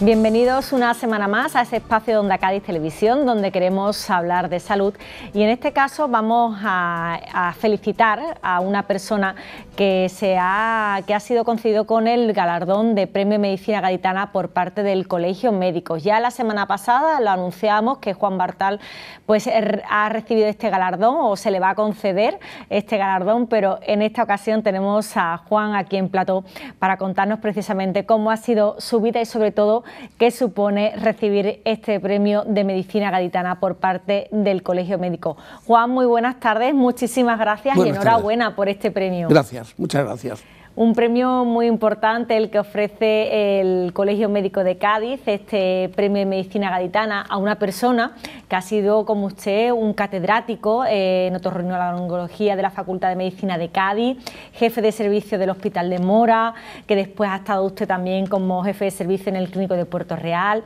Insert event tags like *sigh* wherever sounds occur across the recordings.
Bienvenidos una semana más a ese espacio donde Onda Cádiz Televisión, donde queremos hablar de salud. Y en este caso vamos a, felicitar a una persona que, se ha, que ha sido concedido con el galardón de Premio Medicina Gaditana por parte del Colegio Médico... Ya la semana pasada lo anunciamos que Juan Bartal pues, er, ha recibido este galardón o se le va a conceder este galardón, pero en esta ocasión tenemos a Juan aquí en Plató para contarnos precisamente cómo ha sido su vida y sobre todo que supone recibir este premio de medicina gaditana por parte del Colegio Médico. Juan, muy buenas tardes, muchísimas gracias y enhorabuena por este premio. Gracias, muchas gracias un premio muy importante el que ofrece el Colegio Médico de Cádiz, este premio de medicina gaditana, a una persona que ha sido, como usted, un catedrático eh, en otorrinolaringología de la Facultad de Medicina de Cádiz, jefe de servicio del Hospital de Mora, que después ha estado usted también como jefe de servicio en el Clínico de Puerto Real,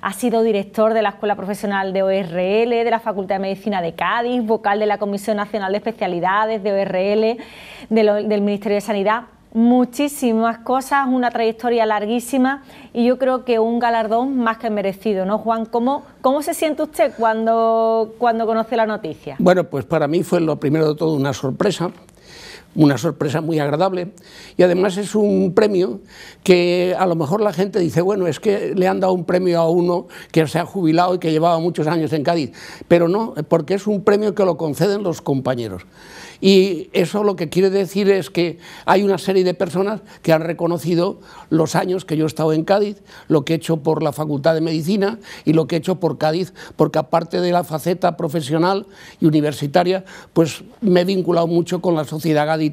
ha sido director de la Escuela Profesional de ORL, de la Facultad de Medicina de Cádiz, vocal de la Comisión Nacional de Especialidades de ORL, del Ministerio de Sanidad muchísimas cosas, una trayectoria larguísima y yo creo que un galardón más que merecido, ¿no, Juan? ¿Cómo, cómo se siente usted cuando, cuando conoce la noticia? Bueno, pues para mí fue lo primero de todo una sorpresa, una sorpresa muy agradable y además es un premio que a lo mejor la gente dice, bueno, es que le han dado un premio a uno que se ha jubilado y que llevaba muchos años en Cádiz, pero no, porque es un premio que lo conceden los compañeros. Y eso lo que quiere decir es que hay una serie de personas que han reconocido los años que yo he estado en Cádiz, lo que he hecho por la Facultad de Medicina y lo que he hecho por Cádiz, porque aparte de la faceta profesional y universitaria, pues me he vinculado mucho con la sociedad Cádiz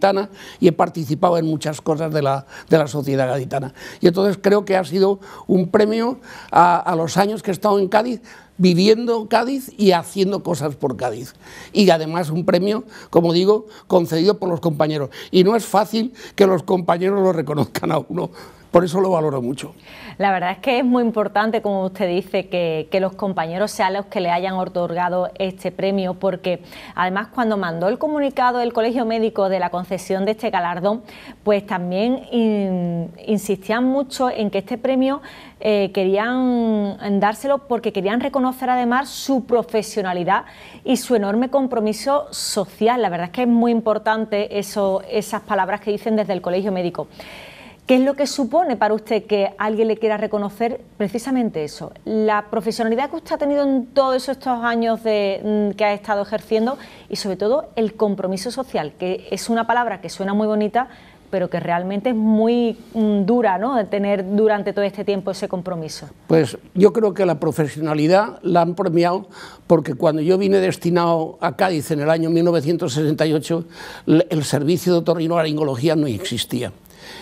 y he participado en muchas cosas de la, de la sociedad gaditana. Y entonces creo que ha sido un premio a, a los años que he estado en Cádiz viviendo Cádiz y haciendo cosas por Cádiz. Y además un premio, como digo, concedido por los compañeros. Y no es fácil que los compañeros lo reconozcan a uno. Por eso lo valoro mucho. La verdad es que es muy importante, como usted dice, que, los compañeros sean los que le hayan otorgado este premio, porque además cuando mandó el comunicado el Colegio Médico de la concesión de este galardón, pues también insistían mucho en que este premio eh, querían dárselo porque querían reconocer además su profesionalidad y su enorme compromiso social. La verdad es que es muy importante eso, esas palabras que dicen desde el Colegio Médico. ¿Qué es lo que supone para usted que alguien le quiera reconocer precisamente eso? La profesionalidad que usted ha tenido en todos estos años de, mm, que ha estado ejerciendo y sobre todo el compromiso social, que es una palabra que suena muy bonita, pero que realmente es muy mm, dura, ¿no? tener durante todo este tiempo ese compromiso. Pues yo creo que la profesionalidad la han premiado porque cuando yo vine destinado a Cádiz en el año 1968, el servicio de otorrinolaringología no existía.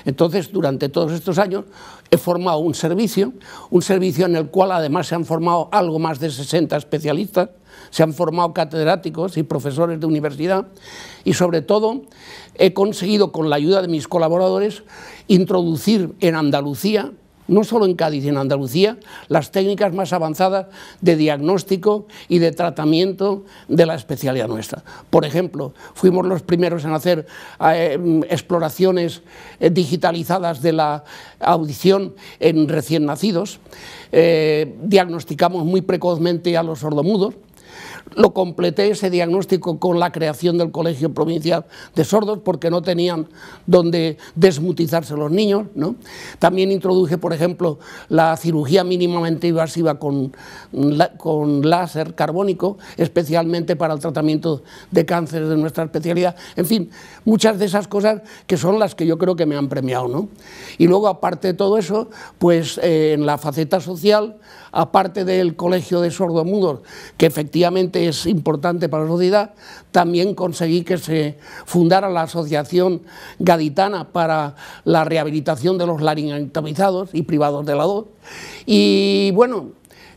Entonces, durante todos estos años he formado un servicio, un servicio en el cual además se han formado algo más de 60 especialistas, se han formado catedráticos y profesores de universidad y sobre todo he conseguido con la ayuda de mis colaboradores introducir en Andalucía no solo en Cádiz, en Andalucía, las técnicas más avanzadas de diagnóstico y de tratamiento de la especialidad nuestra. Por ejemplo, fuimos los primeros en hacer eh, exploraciones eh, digitalizadas de la audición en recién nacidos, eh, diagnosticamos muy precozmente a los sordomudos, lo completé ese diagnóstico con la creación del Colegio Provincial de Sordos porque no tenían donde desmutizarse los niños. También introduje, por ejemplo, la cirugía mínimamente invasiva con, con láser carbónico, especialmente para el tratamiento de cánceres de nuestra especialidad. En fin, muchas de esas cosas que son las que yo creo que me han premiado. Y luego, aparte de todo eso, pues eh, en la faceta social aparte del colegio de sordomudos, que efectivamente es importante para la sociedad, también conseguí que se fundara la Asociación Gaditana para la Rehabilitación de los laringectomizados y privados de la voz. Y bueno,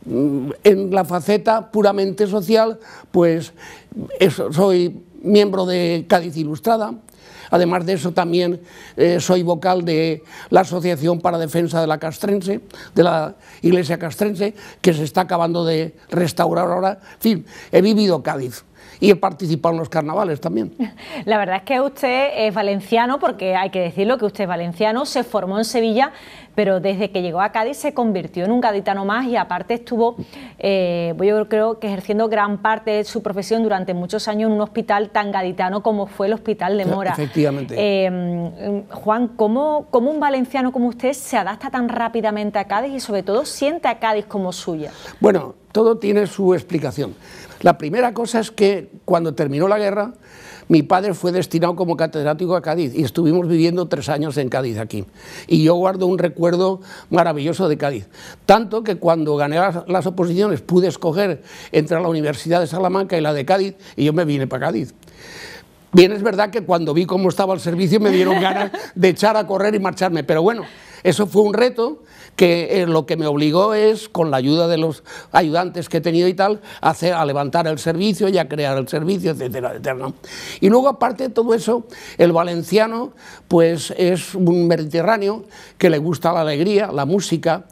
mm, en la faceta puramente social, pues soy miembro de Cádiz Ilustrada, Además de eso también eh, soy vocal de la Asociación para Defensa de la Castrense, de la Iglesia Castrense, que se está acabando de restaurar ahora. En fin, he vivido Cádiz y he participado en los carnavales también. *laughs* La verdad es que usted es valenciano, porque hay que decirlo que usted es valenciano, se formó en Sevilla, pero desde que llegó a Cádiz se convirtió en un gaditano más y aparte estuvo, eh, yo creo que ejerciendo gran parte de su profesión durante muchos años en un hospital tan gaditano como fue el Hospital de Mora. Efectivamente. Eh, Juan, ¿cómo un valenciano como usted se adapta tan rápidamente a Cádiz y sobre todo siente a Cádiz como suya? Bueno, todo tiene su explicación. La primera cosa es que cuando terminó la guerra, mi padre fue destinado como catedrático a Cádiz y estuvimos viviendo tres años en Cádiz aquí. Y yo guardo un recuerdo maravilloso de Cádiz. Tanto que cuando gané las, oposiciones pude escoger entre la Universidad de Salamanca y la de Cádiz y yo me vine para Cádiz. Bien, es verdad que cuando vi cómo estaba el servicio me dieron ganas de echar a correr y marcharme, pero bueno, eso fue un reto que eh, lo que me obligó es, con la ayuda de los ayudantes que he tenido y tal, a, hacer, a levantar el servicio y a crear el servicio, etcétera, etcétera. Y luego, aparte de todo eso, el valenciano, pues es un mediterráneo que le gusta la alegría, la música,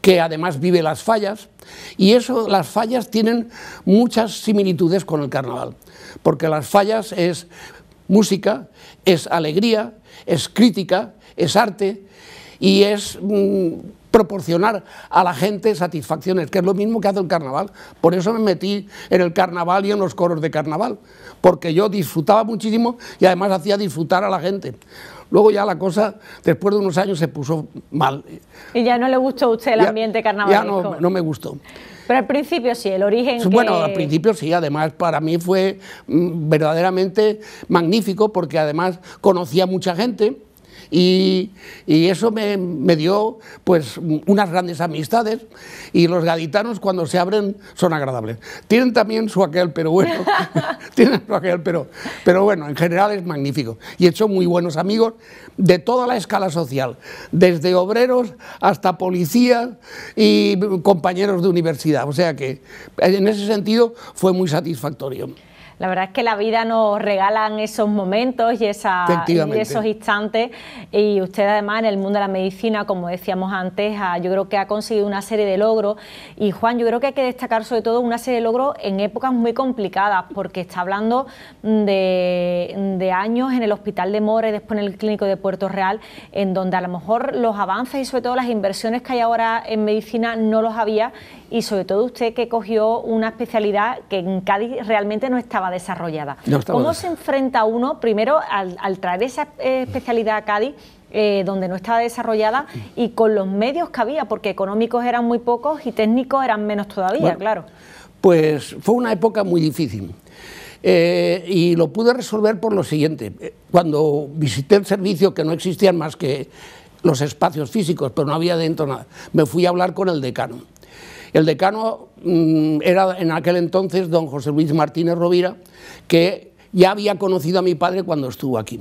que además vive las fallas, y eso, las fallas tienen muchas similitudes con el carnaval, porque las fallas es música, es alegría, es crítica, es arte y es mm, proporcionar a la gente satisfacciones, que es lo mismo que hace el carnaval. Por eso me metí en el carnaval y en los coros de carnaval, porque yo disfrutaba muchísimo y además hacía disfrutar a la gente. Luego ya la cosa, después de unos años, se puso mal. Y ya no le gustó a usted el ambiente carnaval. Ya no, me gustó. Pero al principio sí, el origen. Bueno, al principio sí, además para mí fue mm, verdaderamente magnífico porque además conocía mucha gente y, eso me, me, dio pues unas grandes amistades y los gaditanos cuando se abren son agradables. Tienen también su aquel, pero bueno, *laughs* *laughs* tienen su aquel, pero, pero bueno, en general es magnífico y he hecho muy buenos amigos de toda la escala social, desde obreros hasta policías y compañeros de universidad, o sea que en ese sentido fue muy satisfactorio. La verdad es que la vida nos regalan esos momentos y, esa, esos instantes y usted además en el mundo de la medicina, como decíamos antes, yo creo que ha conseguido una serie de logros y Juan, yo creo que hay que destacar sobre todo una serie de logros en épocas muy complicadas porque está hablando de, de años en el Hospital de Mores, después en el Clínico de Puerto Real, en donde a lo mejor los avances y sobre todo las inversiones que hay ahora en medicina no los había y sobre todo usted que cogió una especialidad que en Cádiz realmente no estaba desarrollada. ¿Cómo se enfrenta uno primero al, traer esa eh, especialidad a Cádiz? Eh, donde no estaba desarrollada y con los medios que había, porque económicos eran muy pocos y técnicos eran menos todavía, claro. Pues fue una época muy difícil. Eh, y lo pude resolver por lo siguiente. Cuando visité el servicio, que no existían más que los espacios físicos, pero no había dentro nada, me fui a hablar con el decano. El decano Mm, era en aquel entonces don José Luis Martínez Rovira, que ya había conocido a mi padre cuando estuvo aquí.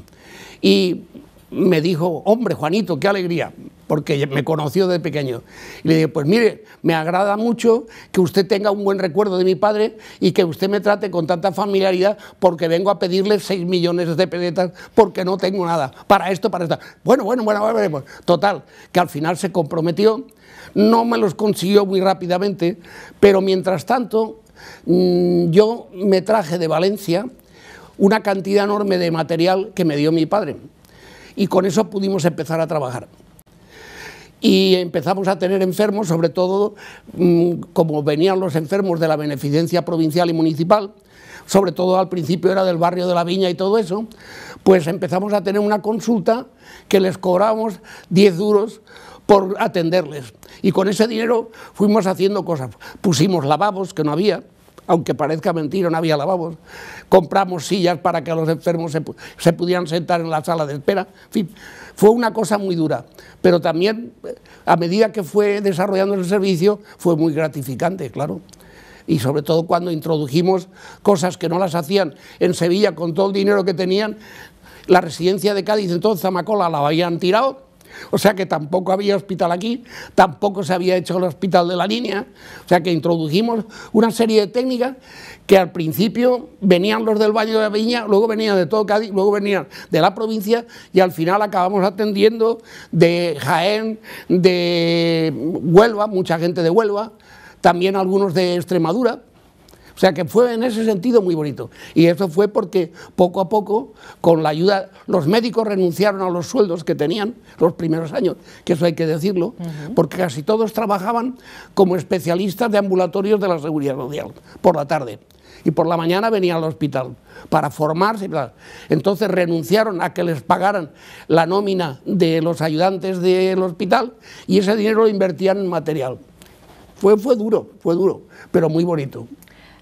Y me dijo, hombre, Juanito, qué alegría, porque me conoció de pequeño. Y le dije, pues mire, me agrada mucho que usted tenga un buen recuerdo de mi padre y que usted me trate con tanta familiaridad porque vengo a pedirle 6 millones de pesetas porque no tengo nada, para esto, para esto. Bueno, bueno, bueno, bueno, total, que al final se comprometió no me los consiguió muy rápidamente, pero mientras tanto mm, yo me traje de Valencia una cantidad enorme de material que me dio mi padre y con eso pudimos empezar a trabajar. Y empezamos a tener enfermos, sobre todo mm, como venían los enfermos de la beneficencia provincial y municipal, sobre todo al principio era del barrio de la Viña y todo eso, pues empezamos a tener una consulta que les cobramos 10 duros por atenderles. Y con ese dinero fuimos haciendo cosas. Pusimos lavabos, que no había, aunque parezca mentira, no había lavabos. Compramos sillas para que los enfermos se, pudieran sentar en la sala de espera. En fin, fue una cosa muy dura, pero también eh, a medida que fue desarrollando el servicio fue muy gratificante, claro. Y sobre todo cuando introdujimos cosas que no las hacían en Sevilla con todo el dinero que tenían, la residencia de Cádiz entonces, Zamacola, la habían tirado o sea que tampoco había hospital aquí, tampoco se había hecho el hospital de la línea. O sea que introdujimos una serie de técnicas que al principio venían los del Valle de la Viña, luego venían de todo Cádiz, luego venían de la provincia y al final acabamos atendiendo de Jaén, de Huelva, mucha gente de Huelva, también algunos de Extremadura o sea que fue en ese sentido muy bonito. Y eso fue porque poco a poco, con la ayuda, los médicos renunciaron a los sueldos que tenían los primeros años, que eso hay que decirlo, porque casi todos trabajaban como especialistas de ambulatorios de la seguridad social por la tarde. Y por la mañana venían al hospital para formarse. Entonces renunciaron a que les pagaran la nómina de los ayudantes del hospital y ese dinero lo invertían en material. Fue, fue duro, fue duro, pero muy bonito.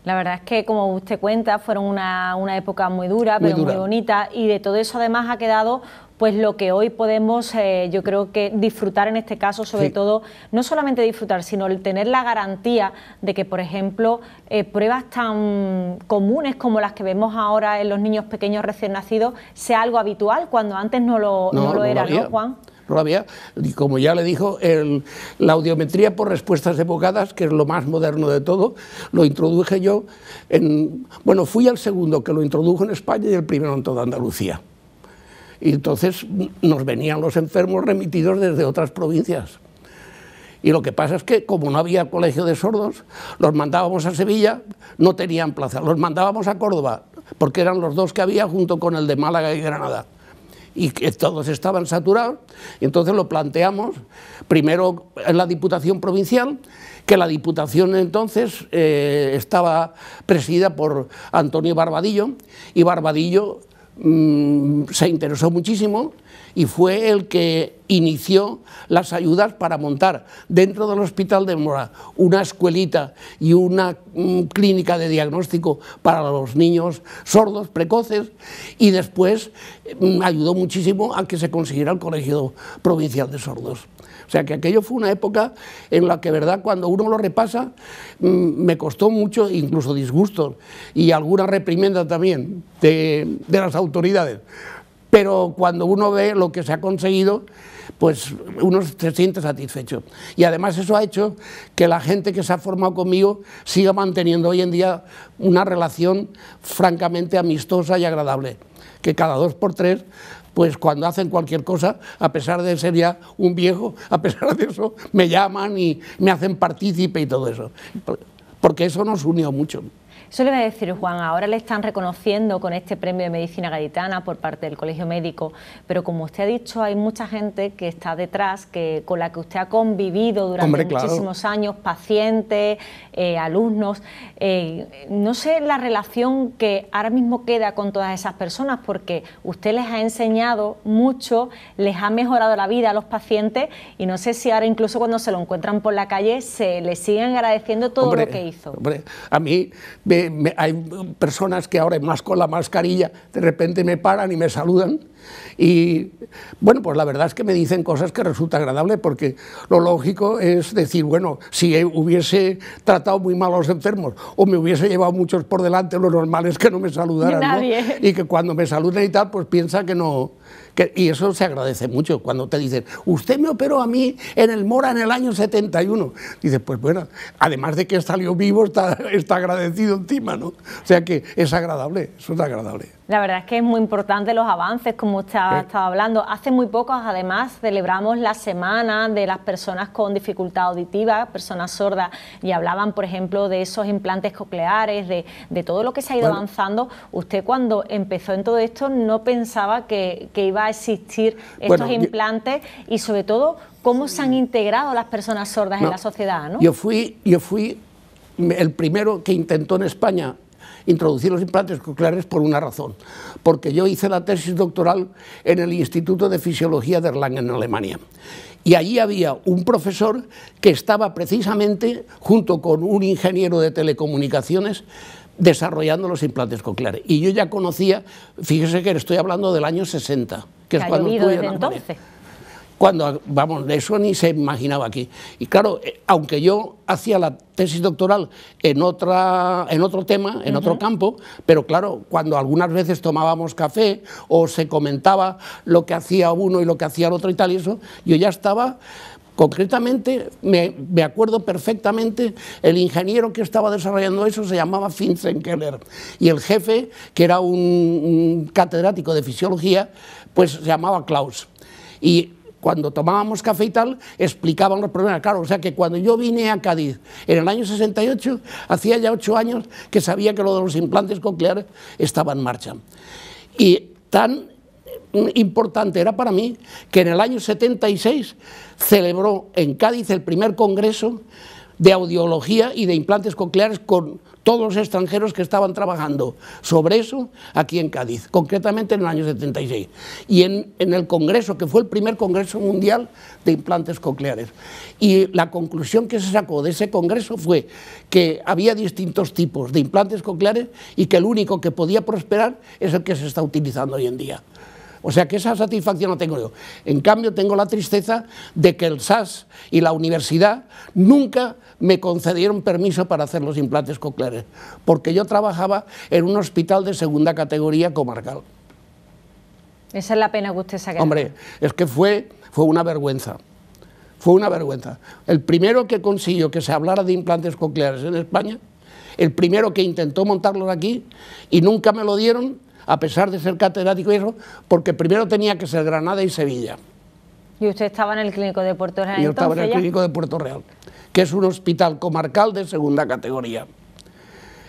La verdad es que, como usted cuenta, fueron una, una época muy dura, pero muy bonita, y de todo eso además ha quedado pues lo que hoy podemos, eh, yo creo que disfrutar en este caso, sobre todo, no solamente disfrutar, sino el tener la garantía de que, por ejemplo, eh, pruebas tan comunes como las que vemos ahora en los niños pequeños recién nacidos sea algo habitual, cuando antes no lo, no, lo era, ¿no, Juan? Y como ya le dijo, la audiometría por respuestas evocadas, que es lo más moderno de todo, lo introduje yo. En, bueno, fui al segundo que lo introdujo en España y el primero en toda Andalucía. Y entonces nos venían los enfermos remitidos desde otras provincias. Y lo que pasa es que como no había colegio de sordos, los mandábamos a Sevilla, no tenían plaza, los mandábamos a Córdoba, porque eran los dos que había junto con el de Málaga y Granada y que todos estaban saturados. Entonces lo planteamos primero en la Diputación Provincial, que la Diputación entonces eh, estaba presidida por Antonio Barbadillo y Barbadillo mm, se interesó muchísimo y fue el que inició las ayudas para montar dentro del Hospital de Mora una escuelita y una mm, clínica de diagnóstico para los niños sordos precoces y después mm, ayudó muchísimo a que se consiguiera el Colegio Provincial de Sordos. O sea que aquello fue una época en la que, verdad, cuando uno lo repasa, mm, me costó mucho, incluso disgustos y alguna reprimenda también de, de las autoridades pero cuando uno ve lo que se ha conseguido, pues uno se siente satisfecho. Y además eso ha hecho que la gente que se ha formado conmigo siga manteniendo hoy en día una relación francamente amistosa y agradable, que cada dos por tres pues cuando hacen cualquier cosa, a pesar de ser ya un viejo, *laughs* a pesar de eso, me llaman y me hacen partícipe y todo eso. Porque eso nos unió mucho. Yo le voy a decir, Juan, ahora le están reconociendo con este premio de medicina gaditana por parte del Colegio Médico, pero como usted ha dicho, hay mucha gente que está detrás, que con la que usted ha convivido durante muchísimos años, pacientes, eh, alumnos. Eh, no sé la relación que ahora mismo queda con todas esas personas, porque usted les ha enseñado mucho, les ha mejorado la vida a los pacientes y no sé si ahora incluso cuando se lo encuentran por la calle se le siguen agradeciendo todo lo que hizo. a mí me, hay personas que ahora más con la mascarilla de repente me paran y me saludan y bueno, pues la verdad es que me dicen cosas que resulta agradable porque lo lógico es decir, bueno, si hubiese tratado muy mal a los enfermos o me hubiese llevado muchos por delante, lo normal es que no me saludaran y que cuando me saluden y tal, pues piensa que no, y eso se agradece mucho cuando te dicen, usted me operó a mí en el Mora en el año 71. Dices, pues bueno, además de que salió vivo, está, está agradecido encima, ¿no? O sea que es agradable, eso es agradable. La verdad es que es muy importante los avances, como usted ha hablando. Hace muy pocos, además, celebramos la semana de las personas con dificultad auditiva, personas sordas, y hablaban, por ejemplo, de esos implantes cocleares, de, todo lo que se ha ido avanzando. Usted cuando empezó en todo esto no pensaba que iba a existir estos implantes y sobre todo cómo se han integrado las personas sordas en la sociedad. Yo, fui, yo fui el primero que intentó en España introducir los implantes cocleares por una razón, porque yo hice la tesis doctoral en el Instituto de Fisiología de Erlangen, en Alemania. Y allí había un profesor que estaba precisamente, junto con un ingeniero de telecomunicaciones, desarrollando los implantes cocleares. Y yo ya conocía, fíjese que estoy hablando del año 60, que es cuando estuve entonces. Cuando, vamos, de eso ni se imaginaba aquí. Y claro, eh, aunque yo hacía la tesis doctoral en, otra, en otro tema, en otro campo, pero claro, cuando algunas veces tomábamos café o se comentaba lo que hacía uno y lo que hacía el otro y tal y eso, yo ya estaba Concretamente, me, acuerdo perfectamente, el ingeniero que estaba desarrollando eso se llamaba Vincent y el jefe, que era un, catedrático de fisiología, pues se llamaba Klaus. Y cuando tomábamos café y tal, explicaban los problemas. Claro, o sea que cuando yo vine a Cádiz en el año 68, hacía ya ocho años que sabía que lo de los implantes cocleares estaba en marcha. Y tan importante era para mí que en el año 76 celebró en Cádiz el primer congreso de audiología y de implantes cocleares con todos los extranjeros que estaban trabajando sobre eso aquí en Cádiz, concretamente en el año 76. Y en, en, el Congreso, que fue el primer Congreso Mundial de Implantes Cocleares. Y la conclusión que se sacó de ese Congreso fue que había distintos tipos de implantes cocleares y que el único que podía prosperar es el que se está utilizando hoy en día. O sea que esa satisfacción no tengo yo. En cambio, tengo la tristeza de que el SAS y la universidad nunca me concedieron permiso para hacer los implantes cocleares, porque yo trabajaba en un hospital de segunda categoría comarcal. Esa es la pena que usted saque. Hombre, es que fue, fue una vergüenza. Fue una vergüenza. El primero que consiguió que se hablara de implantes cocleares en España, el primero que intentó montarlos aquí y nunca me lo dieron, a pesar de ser catedrático y eso, porque primero tenía que ser Granada y Sevilla. ¿Y usted estaba en el Clínico de Puerto Real? Yo estaba en el Clínico de Puerto Real, que es un hospital comarcal de segunda categoría.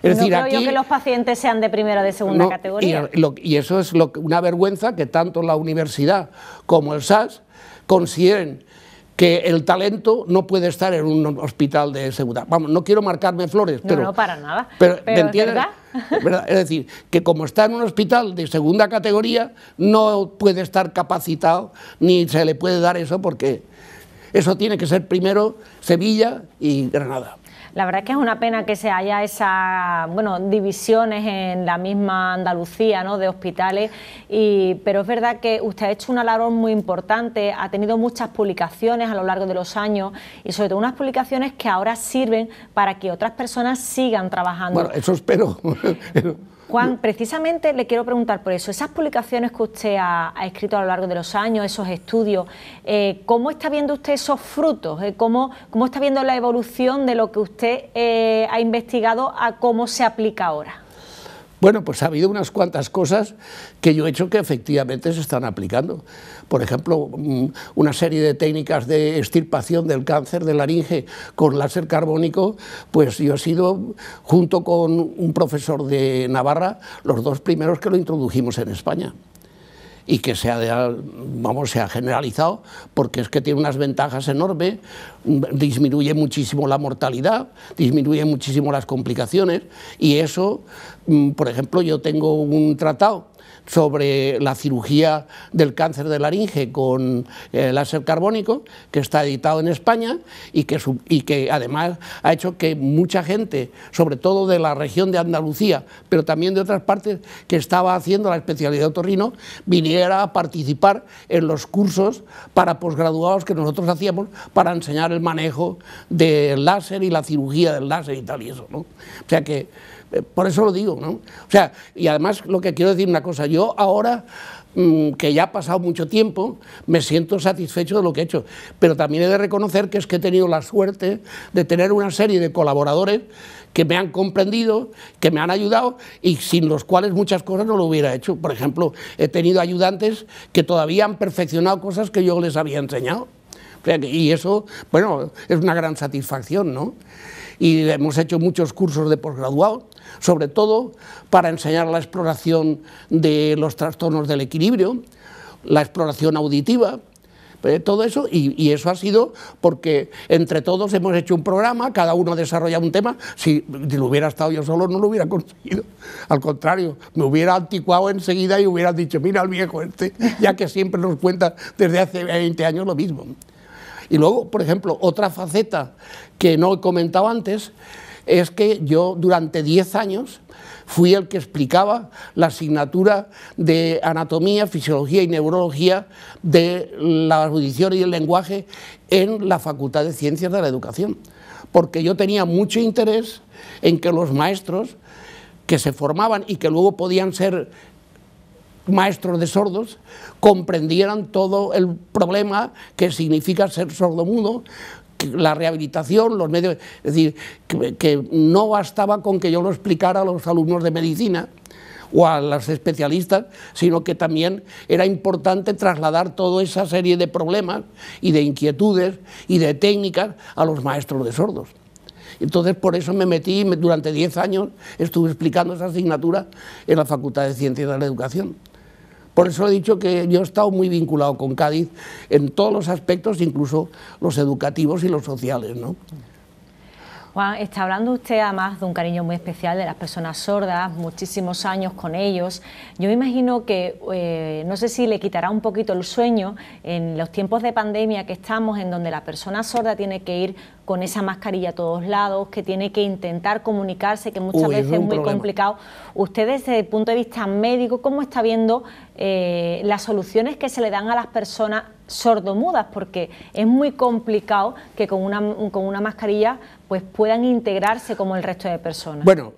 Es decir, creo yo que los pacientes sean de primera o de segunda categoría. Y, eso es lo, una vergüenza que tanto la universidad como el SAS consideren que el talento no puede estar en un hospital de segunda, Vamos, no quiero marcarme flores, pero... No, para nada. Pero, entiendes? Es decir, que como está en un hospital de segunda categoría, no puede estar capacitado, ni se le puede dar eso, porque eso tiene que ser primero Sevilla y Granada. La verdad es que es una pena que se haya esa bueno, divisiones en la misma Andalucía ¿no? de hospitales, y, pero es verdad que usted ha hecho una labor muy importante, ha tenido muchas publicaciones a lo largo de los años y sobre todo unas publicaciones que ahora sirven para que otras personas sigan trabajando. Bueno, eso espero. *laughs* Juan, precisamente le quiero preguntar por eso. Esas publicaciones que usted ha, escrito a lo largo de los años, esos estudios, eh, ¿cómo está viendo usted esos frutos? Eh, ¿cómo, ¿Cómo está viendo la evolución de lo que usted eh, ha investigado a cómo se aplica ahora? Bueno, pues ha habido unas cuantas cosas que yo he hecho que efectivamente se están aplicando. Por ejemplo, mm, una serie de técnicas de extirpación del cáncer de laringe con láser carbónico, pues yo he sido, junto con un profesor de Navarra, los dos primeros que lo introdujimos en España y que se ha, vamos, se ha generalizado porque es que tiene unas ventajas enormes, disminuye muchísimo la mortalidad, disminuye muchísimo las complicaciones y eso, mm, por ejemplo, yo tengo un tratado sobre la cirugía del cáncer de laringe con eh, láser carbónico, que está editado en España y que, y que además ha hecho que mucha gente, sobre todo de la región de Andalucía, pero también de otras partes, que estaba haciendo la especialidad de otorrino, viniera a participar en los cursos para posgraduados que nosotros hacíamos para enseñar el manejo del láser y la cirugía del láser y tal y eso. ¿no? O sea que eh, por eso lo digo, ¿no? O sea, y además lo que quiero decir una cosa, yo ahora mm, que ya ha pasado mucho tiempo, me siento satisfecho de lo que he hecho. Pero también he de reconocer que es que he tenido la suerte de tener una serie de colaboradores que me han comprendido, que me han ayudado y sin los cuales muchas cosas no lo hubiera hecho. Por ejemplo, he tenido ayudantes que todavía han perfeccionado cosas que yo les había enseñado. Y eso, bueno, es una gran satisfacción, ¿no? y hemos hecho muchos cursos de posgraduado, sobre todo para enseñar la exploración de los trastornos del equilibrio, la exploración auditiva, eh, todo eso, y, eso ha sido porque entre todos hemos hecho un programa, cada uno ha desarrollado un tema, si, lo hubiera estado yo solo no lo hubiera *laughs* conseguido, al contrario, me hubiera anticuado enseguida y hubiera dicho, mira el viejo este, ya que siempre nos cuenta desde hace 20 años lo mismo. Y luego, por ejemplo, otra faceta que no he comentado antes es que yo durante 10 años fui el que explicaba la asignatura de anatomía, fisiología y neurología de la audición y el lenguaje en la Facultad de Ciencias de la Educación, porque yo tenía mucho interés en que los maestros que se formaban y que luego podían ser maestros de sordos comprendieran todo el problema que significa ser sordomudo, la rehabilitación, los medios, es decir, que, no bastaba con que yo lo explicara a los alumnos de medicina o a las especialistas, sino que también era importante trasladar toda esa serie de problemas y de inquietudes y de técnicas a los maestros de sordos. Entonces, por eso me metí, durante 10 años estuve explicando esa asignatura en la Facultad de Ciencias de la Educación. Por eso he dicho que yo he estado muy vinculado con Cádiz en todos los aspectos, incluso los educativos y los sociales. Juan, está hablando usted además de un cariño muy especial de las personas sordas, muchísimos años con ellos. Yo me imagino que, eh, no sé si le quitará un poquito el sueño en los tiempos de pandemia que estamos, en donde la persona sorda tiene que ir con esa mascarilla a todos lados, que tiene que intentar comunicarse, que muchas veces es muy complicado. Usted desde el punto de vista médico, ¿cómo está viendo eh, las soluciones que se le dan a las personas sordomudas? Porque es muy complicado que con una, con una mascarilla pues puedan integrarse como el resto de personas. Bueno,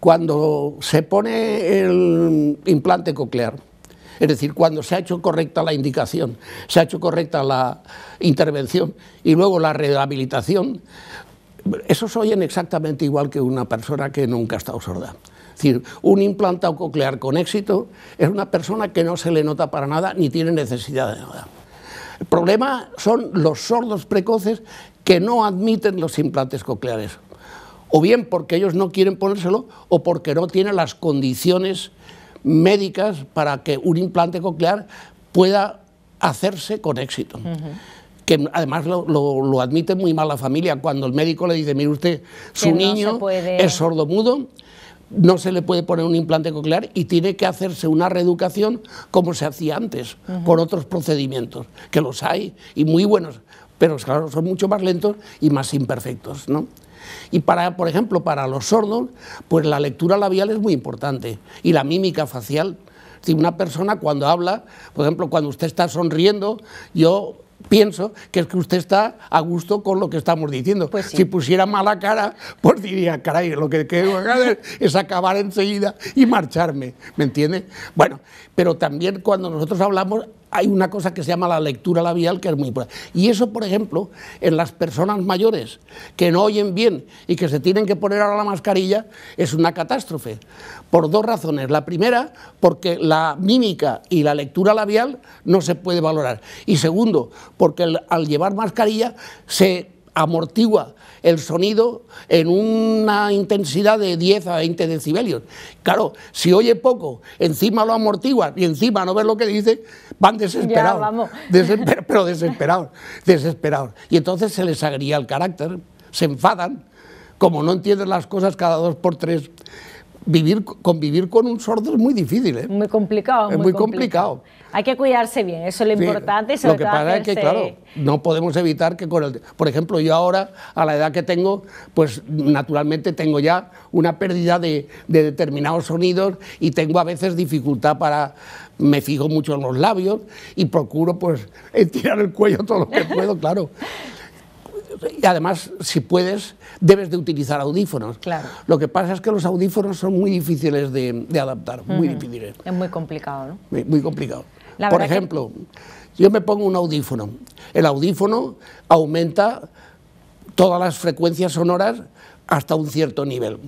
cuando se pone el implante coclear, es decir, cuando se ha hecho correcta la indicación, se ha hecho correcta la intervención y luego la rehabilitación, eso se oye exactamente igual que una persona que nunca ha estado sorda. Es decir, un implantado coclear con éxito es una persona que no se le nota para nada ni tiene necesidad de nada. El problema son los sordos precoces que no admiten los implantes cocleares, o bien porque ellos no quieren ponérselo o porque no tienen las condiciones médicas para que un implante coclear pueda hacerse con éxito. Que además lo, admite muy mal la familia cuando el médico le dice, mire usted, su niño es sordo-mudo no se le puede poner un implante coclear y tiene que hacerse una reeducación como se hacía antes, por otros procedimientos, que los hay y muy buenos, pero claro, son mucho más lentos y más imperfectos, ¿no? Y para, por ejemplo, para los sordos, pues la lectura labial es muy importante y la mímica facial. Si una persona cuando habla, por ejemplo, cuando usted está sonriendo, yo pienso que es que usted está a gusto con lo que estamos diciendo. Pues si pusiera mala cara, pues diría, caray, lo que quiero hacer es acabar enseguida y marcharme, ¿me entiende? Bueno, pero también cuando nosotros hablamos, hay una cosa que se llama la lectura labial que es muy importante. Y eso, por ejemplo, en las personas mayores que no oyen bien y que se tienen que poner ahora la mascarilla, es una catástrofe. Por dos razones. La primera, porque la mímica y la lectura labial no se puede valorar. Y segundo, porque al llevar mascarilla se amortigua el sonido en una intensidad de 10 a 20 decibelios. Claro, si oye poco, encima lo amortigua y encima no ves lo que dice, van desesperados. *laughs* pero desesperados, desesperados. Y entonces se les agría el carácter, se enfadan, como no entienden las cosas cada dos por tres vivir, convivir con un sordo es muy difícil. ¿eh? Muy complicado. Es muy, complicado. Hay que cuidarse bien, eso es lo importante. lo que pasa es que, claro, no podemos evitar que con el... Por ejemplo, yo ahora, a la edad que tengo, pues naturalmente tengo ya una pérdida de, de determinados sonidos y tengo a veces dificultad para... Me fijo mucho en los labios y procuro, pues, *laughs* estirar el cuello todo lo que puedo, claro. *laughs* y además, si puedes, debes de utilizar audífonos. Claro. Lo que pasa es que los audífonos son muy difíciles de, adaptar, muy difíciles. Es muy complicado, ¿no? Muy, complicado. Por ejemplo, yo me pongo un audífono. El audífono aumenta todas las frecuencias sonoras hasta un cierto nivel.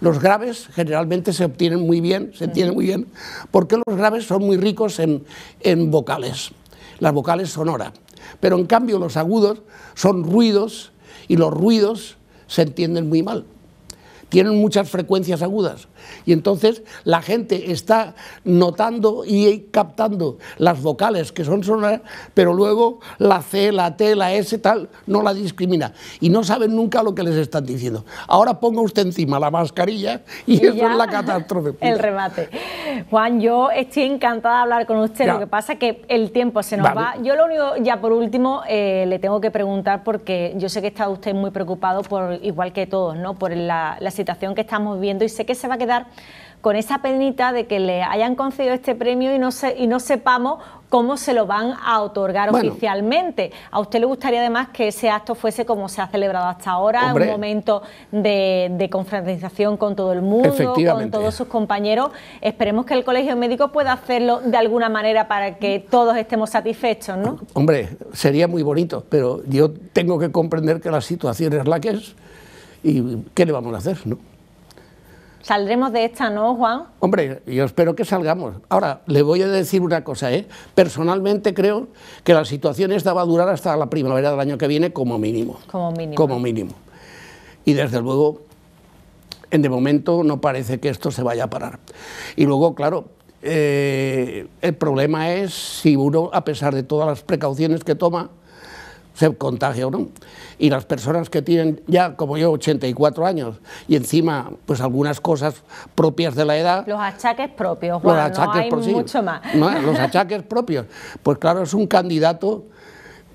Los graves generalmente se obtienen muy bien, se tienen muy bien, porque los graves son muy ricos en, en vocales, las vocales sonoras. Pero en cambio los agudos son ruidos y los ruidos se entienden muy mal. Tienen muchas frecuencias agudas. Y entonces la gente está notando y captando las vocales que son sonoras, pero luego la C, la T, la S, tal, no la discrimina. Y no saben nunca lo que les están diciendo. Ahora ponga usted encima la mascarilla y, eso es la catástrofe. *laughs* El remate. Juan, yo estoy encantada de hablar con usted. Lo que pasa es que el tiempo se nos va. Yo lo único, ya por último, eh, le tengo que preguntar porque yo sé que está usted muy preocupado, por igual que todos, ¿no? por la, la situación que estamos viendo y sé que se va a quedar con esa penita de que le hayan concedido este premio y no, y no sepamos cómo se lo van a otorgar oficialmente. A usted le gustaría además que ese acto fuese como se ha celebrado hasta ahora, un momento de, de, confraternización con todo el mundo, con todos sus compañeros. Esperemos que el Colegio Médico pueda hacerlo de alguna manera para que todos estemos satisfechos, ¿no? Hombre, sería muy bonito, pero yo tengo que comprender que la situación es la que es y qué le vamos a hacer, ¿no? ¿Saldremos de esta, no, Juan? Hombre, yo espero que salgamos. Ahora, le voy a decir una cosa, ¿eh? Personalmente creo que la situación esta va a durar hasta la primavera del año que viene como mínimo. Como mínimo. Como mínimo. Y desde luego, en de momento no parece que esto se vaya a parar. Y luego, claro, eh, el problema es si uno, a pesar de todas las precauciones que toma, se contagia o no. Y las personas que tienen ya, como yo, 84 años y encima, pues algunas cosas propias de la edad. Los achaques propios, Juan, los hay mucho más. Eh, los achaques propios. Pues claro, es un candidato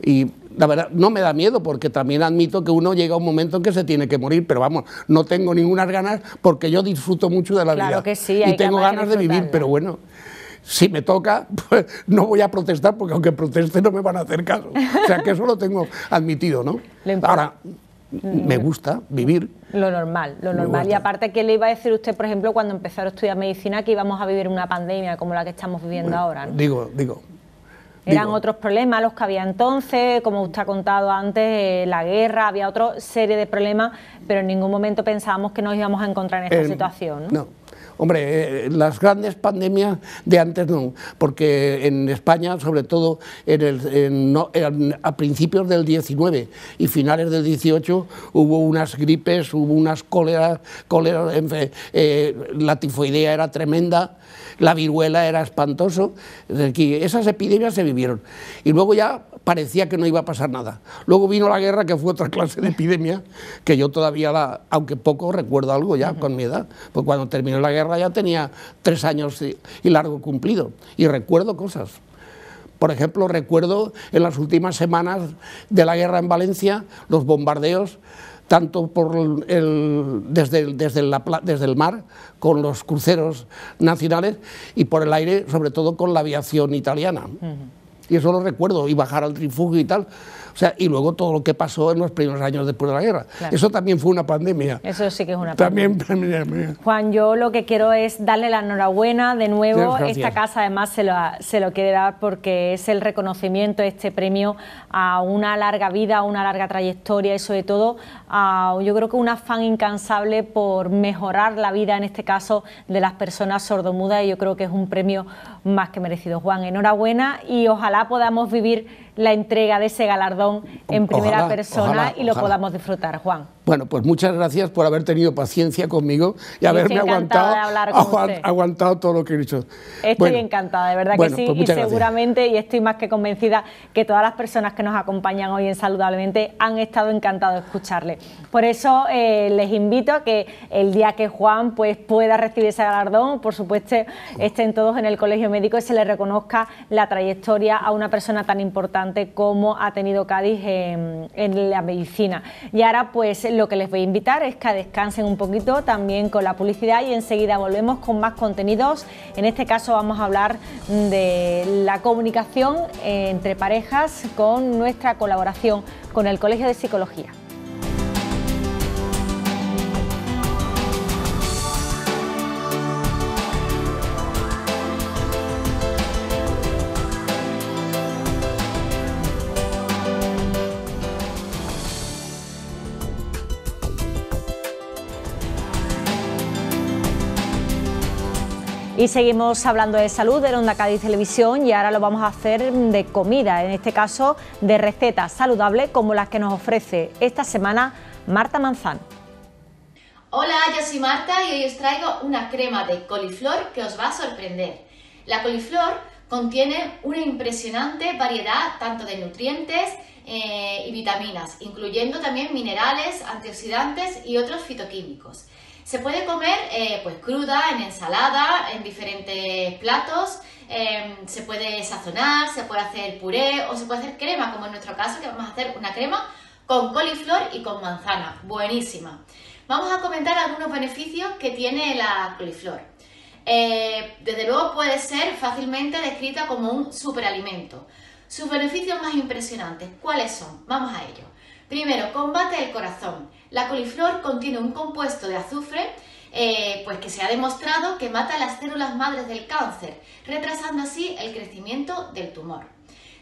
y la verdad no me da miedo porque también admito que uno llega a un momento en que se tiene que morir, pero vamos, no tengo ninguna ganas porque yo disfruto mucho de la vida. sí, y tengo ganas de vivir, pero bueno, si me toca, *laughs* pues no voy a protestar porque aunque proteste no me van a hacer caso. O sea que eso lo tengo admitido, ¿no? *laughs* Ahora, mm. me gusta vivir. Lo normal, lo normal. Y aparte, ¿qué le iba a decir usted, por ejemplo, cuando empezó a estudiar medicina, que íbamos a vivir una pandemia como la que estamos viviendo ahora? Digo, digo. Eran otros problemas los que había entonces, como usted ha contado antes, eh, la guerra, había otra serie de problemas, pero en ningún momento pensábamos que nos íbamos a encontrar en esta em, situación. ¿no? no Hombre, eh, las grandes pandemias de antes no, porque en España, sobre todo en el, a principios del 19 y finales del 18, hubo unas gripes, hubo unas cóleras, cólera, eh, la tifoidea era tremenda, la viruela era espantoso. Esas epidemias se vivieron. Y luego ya parecía que no iba a pasar nada. Luego vino la guerra, que fue otra clase de epidemia, que yo todavía, aunque poco, recuerdo algo ya con mi edad, pues cuando terminó la guerra, ya tenía tres años y largo cumplido. Y recuerdo cosas. Por ejemplo, recuerdo en las últimas semanas de la guerra en Valencia los bombardeos tanto por desde, desde, la, desde, el mar con los cruceros nacionales y por el aire, sobre todo con la aviación italiana. Y eso lo recuerdo, y bajar al trifugio y tal. O sea, y luego todo lo que pasó en los primeros años después de la guerra. Eso también fue una pandemia. Eso sí que es una también, pandemia. Juan, yo lo que quiero es darle la enhorabuena de nuevo. Esta casa además se lo, quiere dar porque es el reconocimiento, este premio a una larga vida, a una larga trayectoria y sobre todo a, yo creo que un afán incansable por mejorar la vida, en este caso, de las personas sordomudas y yo creo que es un premio más que merecido. Juan, enhorabuena y ojalá podamos vivir la entrega de ese galardón en primera persona y lo podamos disfrutar, Juan. Bueno, pues muchas gracias por haber tenido paciencia conmigo y, haberme aguantado, aguantado todo lo que he dicho. Estoy encantada, de verdad que sí, pues y seguramente, y estoy más que convencida que todas las personas que nos acompañan hoy en Saludablemente han estado encantados de escucharle. Por eso eh, les invito a que el día que Juan pues, pueda recibir ese galardón, por supuesto, estén todos en el Colegio Médico y se le reconozca la trayectoria a una persona tan importante como ha tenido Cádiz en, en la medicina. Y ahora, pues, lo que les voy a invitar es que descansen un poquito también con la publicidad y enseguida volvemos con más contenidos. En este caso vamos a hablar de la comunicación entre parejas con nuestra colaboración con el Colegio de Psicología. Y seguimos hablando de salud en Onda Cádiz Televisión y ahora lo vamos a hacer de comida, en este caso de recetas saludables como las que nos ofrece esta semana Marta Manzán. Hola, yo soy Marta y hoy os traigo una crema de coliflor que os va a sorprender. La coliflor contiene una impresionante variedad tanto de nutrientes eh, y vitaminas, incluyendo también minerales, antioxidantes y otros fitoquímicos. Se puede comer eh, pues cruda, en ensalada, en diferentes platos, em, se puede sazonar, se puede hacer puré o se puede hacer crema, como en nuestro caso que vamos a hacer una crema con coliflor y con manzana, buenísima. Vamos a comentar algunos beneficios que tiene la coliflor. Eh, desde luego puede ser fácilmente descrita como un superalimento. Sus beneficios más impresionantes, ¿cuáles son? Vamos a ello. Primero, combate el corazón. La coliflor contiene un compuesto de azufre eh, pues que se ha demostrado que mata las células madres del cáncer, retrasando así el crecimiento del tumor.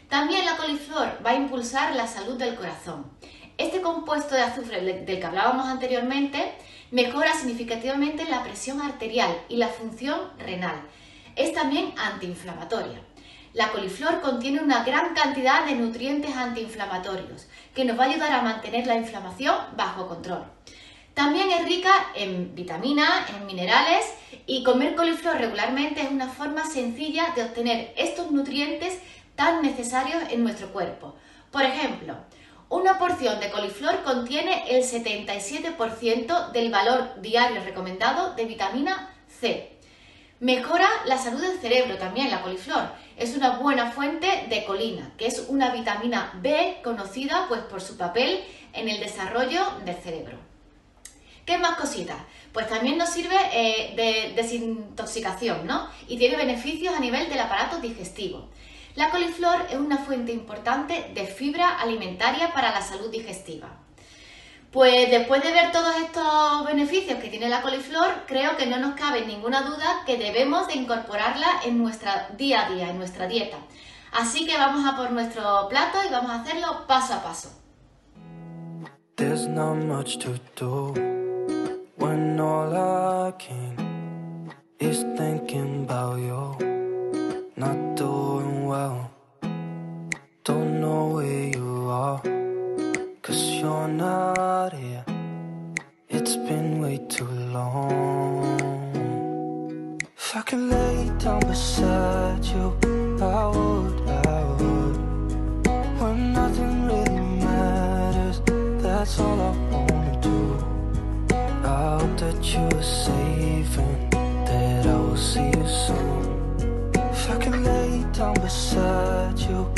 También la coliflor va a impulsar la salud del corazón. Este compuesto de azufre del que hablábamos anteriormente mejora significativamente la presión arterial y la función renal. Es también antiinflamatoria. La coliflor contiene una gran cantidad de nutrientes antiinflamatorios, que nos va a ayudar a mantener la inflamación bajo control. También es rica en vitaminas, en minerales y comer coliflor regularmente es una forma sencilla de obtener estos nutrientes tan necesarios en nuestro cuerpo. Por ejemplo, una porción de coliflor contiene el 77% del valor diario recomendado de vitamina C. Mejora la salud del cerebro también la coliflor es una buena fuente de colina, que es una vitamina B conocida pues por su papel en el desarrollo del cerebro. ¿Qué más cositas? Pues también nos sirve eh, de desintoxicación, Y tiene beneficios a nivel del aparato digestivo. La coliflor es una fuente importante de fibra alimentaria para la salud digestiva. Pues después de ver todos estos beneficios que tiene la coliflor, creo que no nos cabe ninguna duda que debemos de incorporarla en nuestro día a día, en nuestra dieta. Así que vamos a por nuestro plato y vamos a hacerlo paso a paso. you're not here. It's been way too long. If I could lay down beside you, I would, I would. When nothing really matters, that's all I wanna do. I hope that you're safe and that I will see you soon. If I could lay down beside you.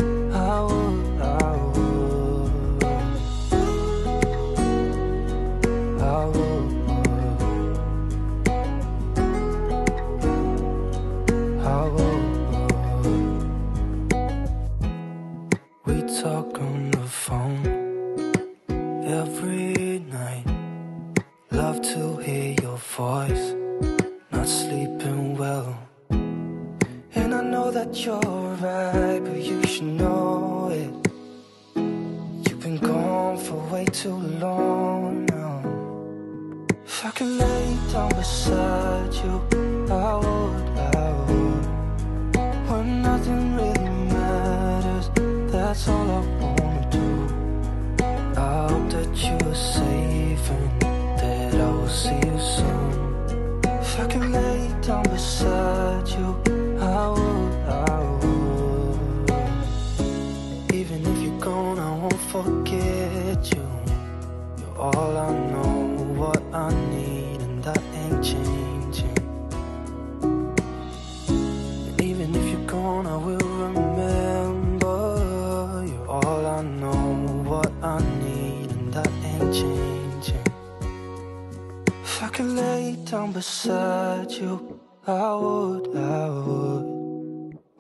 got you, I would, I would.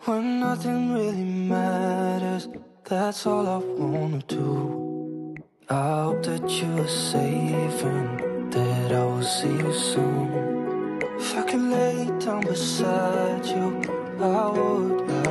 When nothing really matters, that's all I wanna do. I hope that you're safe and that I will see you soon. If I could lay down beside you, I would. I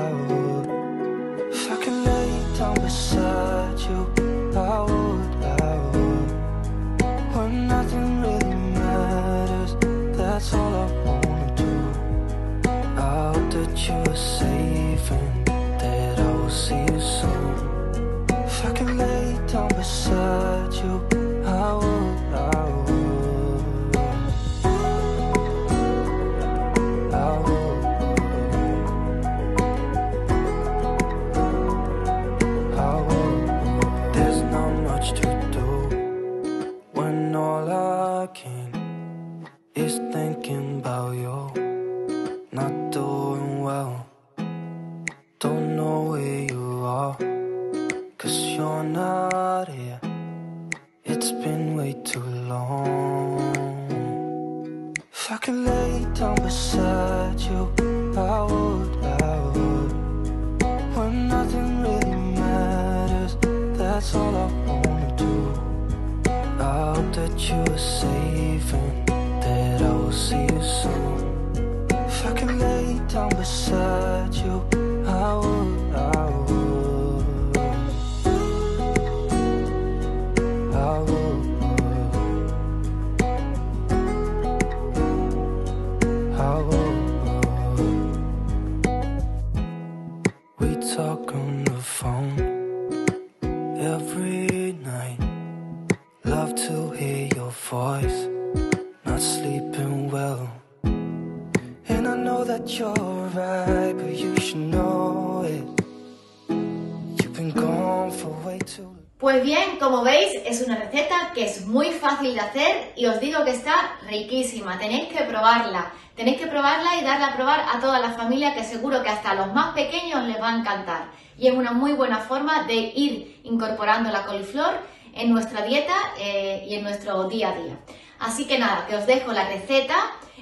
como veis, es una receta que es muy fácil de hacer y os digo que está riquísima. Tenéis que probarla. Tenéis que probarla y darla a probar a toda la familia que seguro que hasta los más pequeños les va a encantar. Y es una muy buena forma de ir incorporando la coliflor en nuestra dieta eh, y en nuestro día a día. Así que nada, que os dejo la receta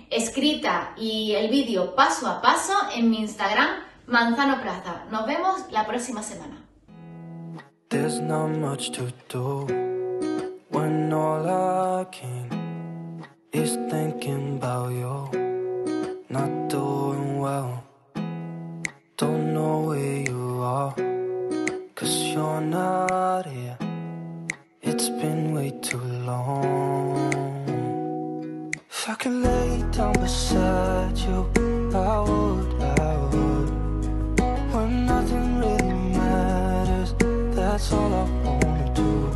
escrita y el vídeo paso a paso en mi Instagram Manzano Plaza. Nos vemos la próxima semana. There's not much to do when all I can is thinking about you. Not doing well, don't know where you are, cause you're not here. It's been way too long. If I could lay down beside you, I would. that's all I wanna do.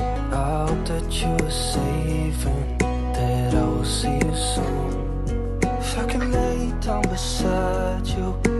I hope that you're safe and that I will see you soon. If I can lay down beside you.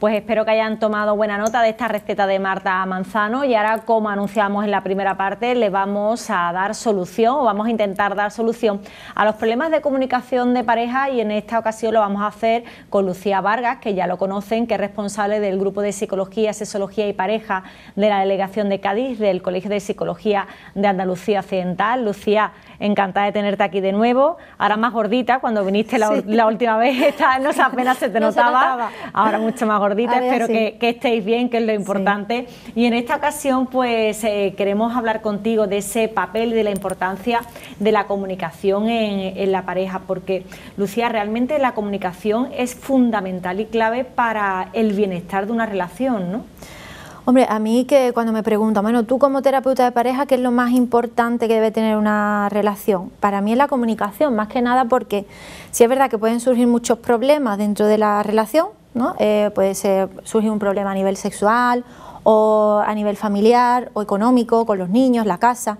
Pues espero que hayan tomado buena nota de esta receta de Marta Manzano y ahora, como anunciamos en la primera parte, le vamos a dar solución o vamos a intentar dar solución a los problemas de comunicación de pareja y en esta ocasión lo vamos a hacer con Lucía Vargas, que ya lo conocen, que es responsable del grupo de Psicología, sexología y Pareja de la Delegación de Cádiz del Colegio de Psicología de Andalucía Occidental. Lucía, encantada de tenerte aquí de nuevo. Ahora más gordita, cuando viniste la, última vez esta, no, apenas se te *laughs* notaba. notaba. Ahora mucho más gordita espero que, estéis bien, que es lo importante. Y en esta ocasión, pues eh, queremos hablar contigo de ese papel y de la importancia de la comunicación en, la pareja, porque Lucía, realmente la comunicación es fundamental y clave para el bienestar de una relación, ¿no? Hombre, a mí que cuando me preguntan, bueno, tú como terapeuta de pareja, ¿qué es lo más importante que debe tener una relación? Para mí es la comunicación, más que nada porque si es verdad que pueden surgir muchos problemas dentro de la relación, ¿no? Eh, puede ser, surge un problema a nivel sexual o a nivel familiar o económico, con los niños, la casa,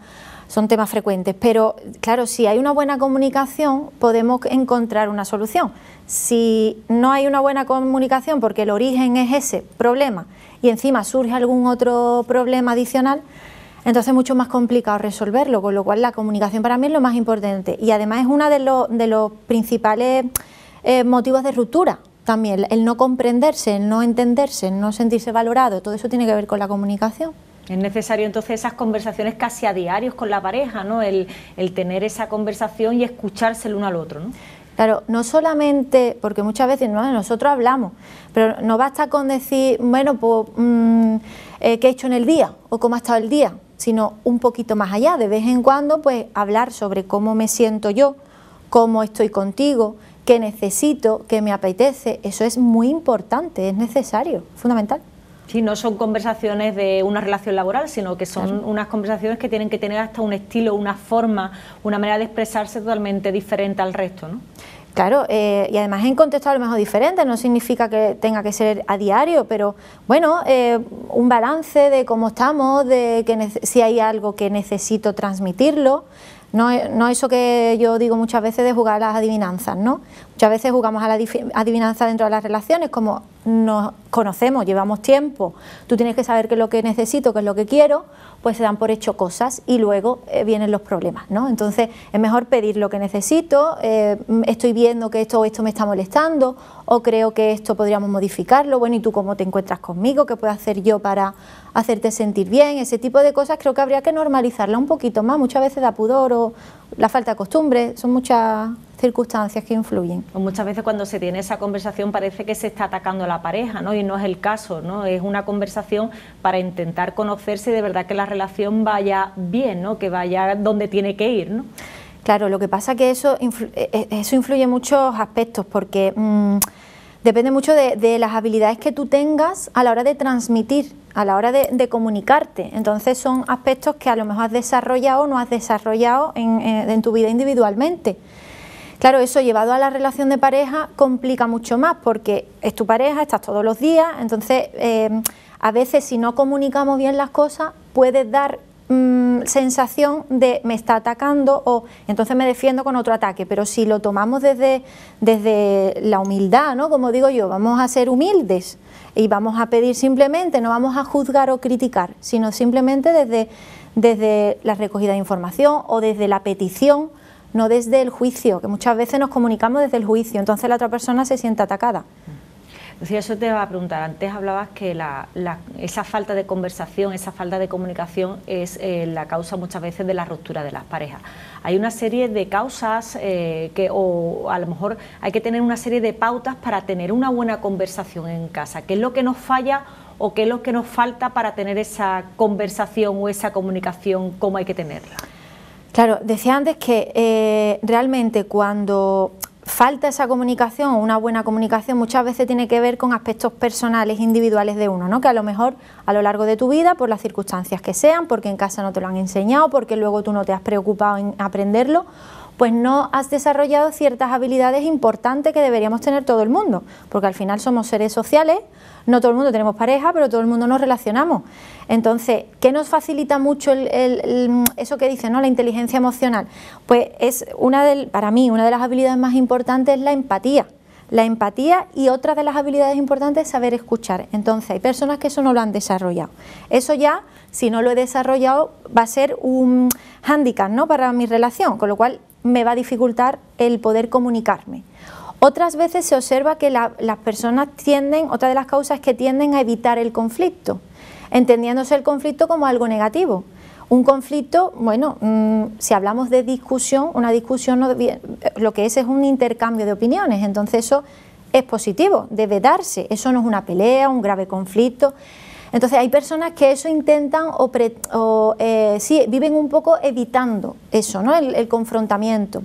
son temas frecuentes. Pero claro, si hay una buena comunicación, podemos encontrar una solución. Si no hay una buena comunicación porque el origen es ese problema y encima surge algún otro problema adicional, entonces es mucho más complicado resolverlo, con lo cual la comunicación para mí es lo más importante y además es uno de, los, principales eh, motivos de ruptura también, el no comprenderse, el no entenderse, el no sentirse valorado, todo eso tiene que ver con la comunicación. Es necesario entonces esas conversaciones casi a diarios con la pareja, ¿no? El, el tener esa conversación y escucharse el uno al otro, ¿no? Claro, no solamente, porque muchas veces nosotros hablamos, pero no basta con decir, bueno, pues, mm, eh, ¿qué he hecho en el día? o cómo ha estado el día, sino un poquito más allá. De vez en cuando, pues, hablar sobre cómo me siento yo, cómo estoy contigo, que necesito, que me apetece, eso es muy importante, es necesario, fundamental. Si no son conversaciones de una relación laboral, sino que son unas conversaciones que tienen que tener hasta un estilo, una forma, una manera de expresarse totalmente diferente al resto, ¿no? Claro, eh, y además en contexto a lo mejor diferente, no significa que tenga que ser a diario, pero bueno, eh, un balance de cómo estamos, de que si hay algo que necesito transmitirlo, no, no eso que yo digo muchas veces de jugar a las adivinanzas, ¿no? Muchas veces jugamos a la adivinanza dentro de las relaciones, como nos conocemos, llevamos tiempo, tú tienes que saber qué es lo que necesito, qué es lo que quiero, pues se dan por hecho cosas y luego eh, vienen los problemas, ¿no? Entonces es mejor pedir lo que necesito, eh, estoy viendo que esto o esto me está molestando o creo que esto podríamos modificarlo, bueno, ¿y tú cómo te encuentras conmigo? ¿Qué puedo hacer yo para hacerte sentir bien? Ese tipo de cosas creo que habría que normalizarla un poquito más, muchas veces da pudor o la falta de costumbre, son muchas circunstancias que influyen. Muchas veces cuando se tiene esa conversación parece que se está atacando a la pareja, ¿no? Y no es el caso, ¿no? Es una conversación para intentar conocerse de verdad que la relación vaya bien, ¿no? Que vaya donde tiene que ir, ¿no? Claro, lo que pasa que eso, influye, eh, eh, eso influye en muchos aspectos porque mm, depende mucho de, las habilidades que tú tengas a la hora de transmitir, a la hora de, comunicarte. Entonces son aspectos que a lo mejor has desarrollado o no has desarrollado eh, en, tu vida individualmente. Claro, eso llevado a la relación de pareja complica mucho más porque es tu pareja, estás todos los días, entonces a veces si no comunicamos bien las cosas puedes dar Mm, sensación de me está atacando o entonces me defiendo con otro ataque, pero si lo tomamos desde, desde la humildad, ¿no? Como digo yo, vamos a ser humildes y vamos a pedir simplemente, no vamos a juzgar o criticar, sino simplemente desde, desde la recogida de información o desde la petición, no desde el juicio, que muchas veces nos comunicamos desde el juicio, entonces la otra persona se siente atacada. Eso eso te iba a preguntar, antes hablabas que esa falta de conversación, esa falta de comunicación es eh, la causa muchas veces de la ruptura de las parejas. Hay una serie de causas eh, que, o a lo mejor hay que tener una serie de pautas para tener una buena conversación en casa. ¿Qué es lo que nos falla o qué es lo que nos falta para tener esa conversación o esa comunicación, cómo hay que tenerla? Claro, decía antes que eh, realmente cuando falta esa comunicación o una buena comunicación muchas veces tiene que ver con aspectos personales, individuales de uno, ¿no? que a lo mejor a lo largo de tu vida, por las circunstancias que sean, porque en casa no te lo han enseñado, porque luego tú no te has preocupado en aprenderlo, pues no has desarrollado ciertas habilidades importantes que deberíamos tener todo el mundo, porque al final somos seres sociales, no todo el mundo tenemos pareja, pero todo el mundo nos relacionamos. Entonces, ¿qué nos facilita mucho el, eso que dice, ¿no? la inteligencia emocional? Pues es una del, para mí, una de las habilidades más importantes es la empatía la empatía y otra de las habilidades importantes es saber escuchar. Entonces, hay personas que eso no lo han desarrollado. Eso ya, si no lo he desarrollado, va a ser un hándicap ¿no? para mi relación, con lo cual me va a dificultar el poder comunicarme. Otras veces se observa que las personas tienden, otra de las causas es que tienden a evitar el conflicto, entendiéndose el conflicto como algo negativo. Un conflicto, bueno, mm, si hablamos de discusión, una discusión eh, lo que es es un intercambio de opiniones, entonces eso es positivo, debe darse, eso no es una pelea, un grave conflicto. Entonces hay personas que eso intentan o, eh, viven un poco evitando eso, ¿no? el, confrontamiento.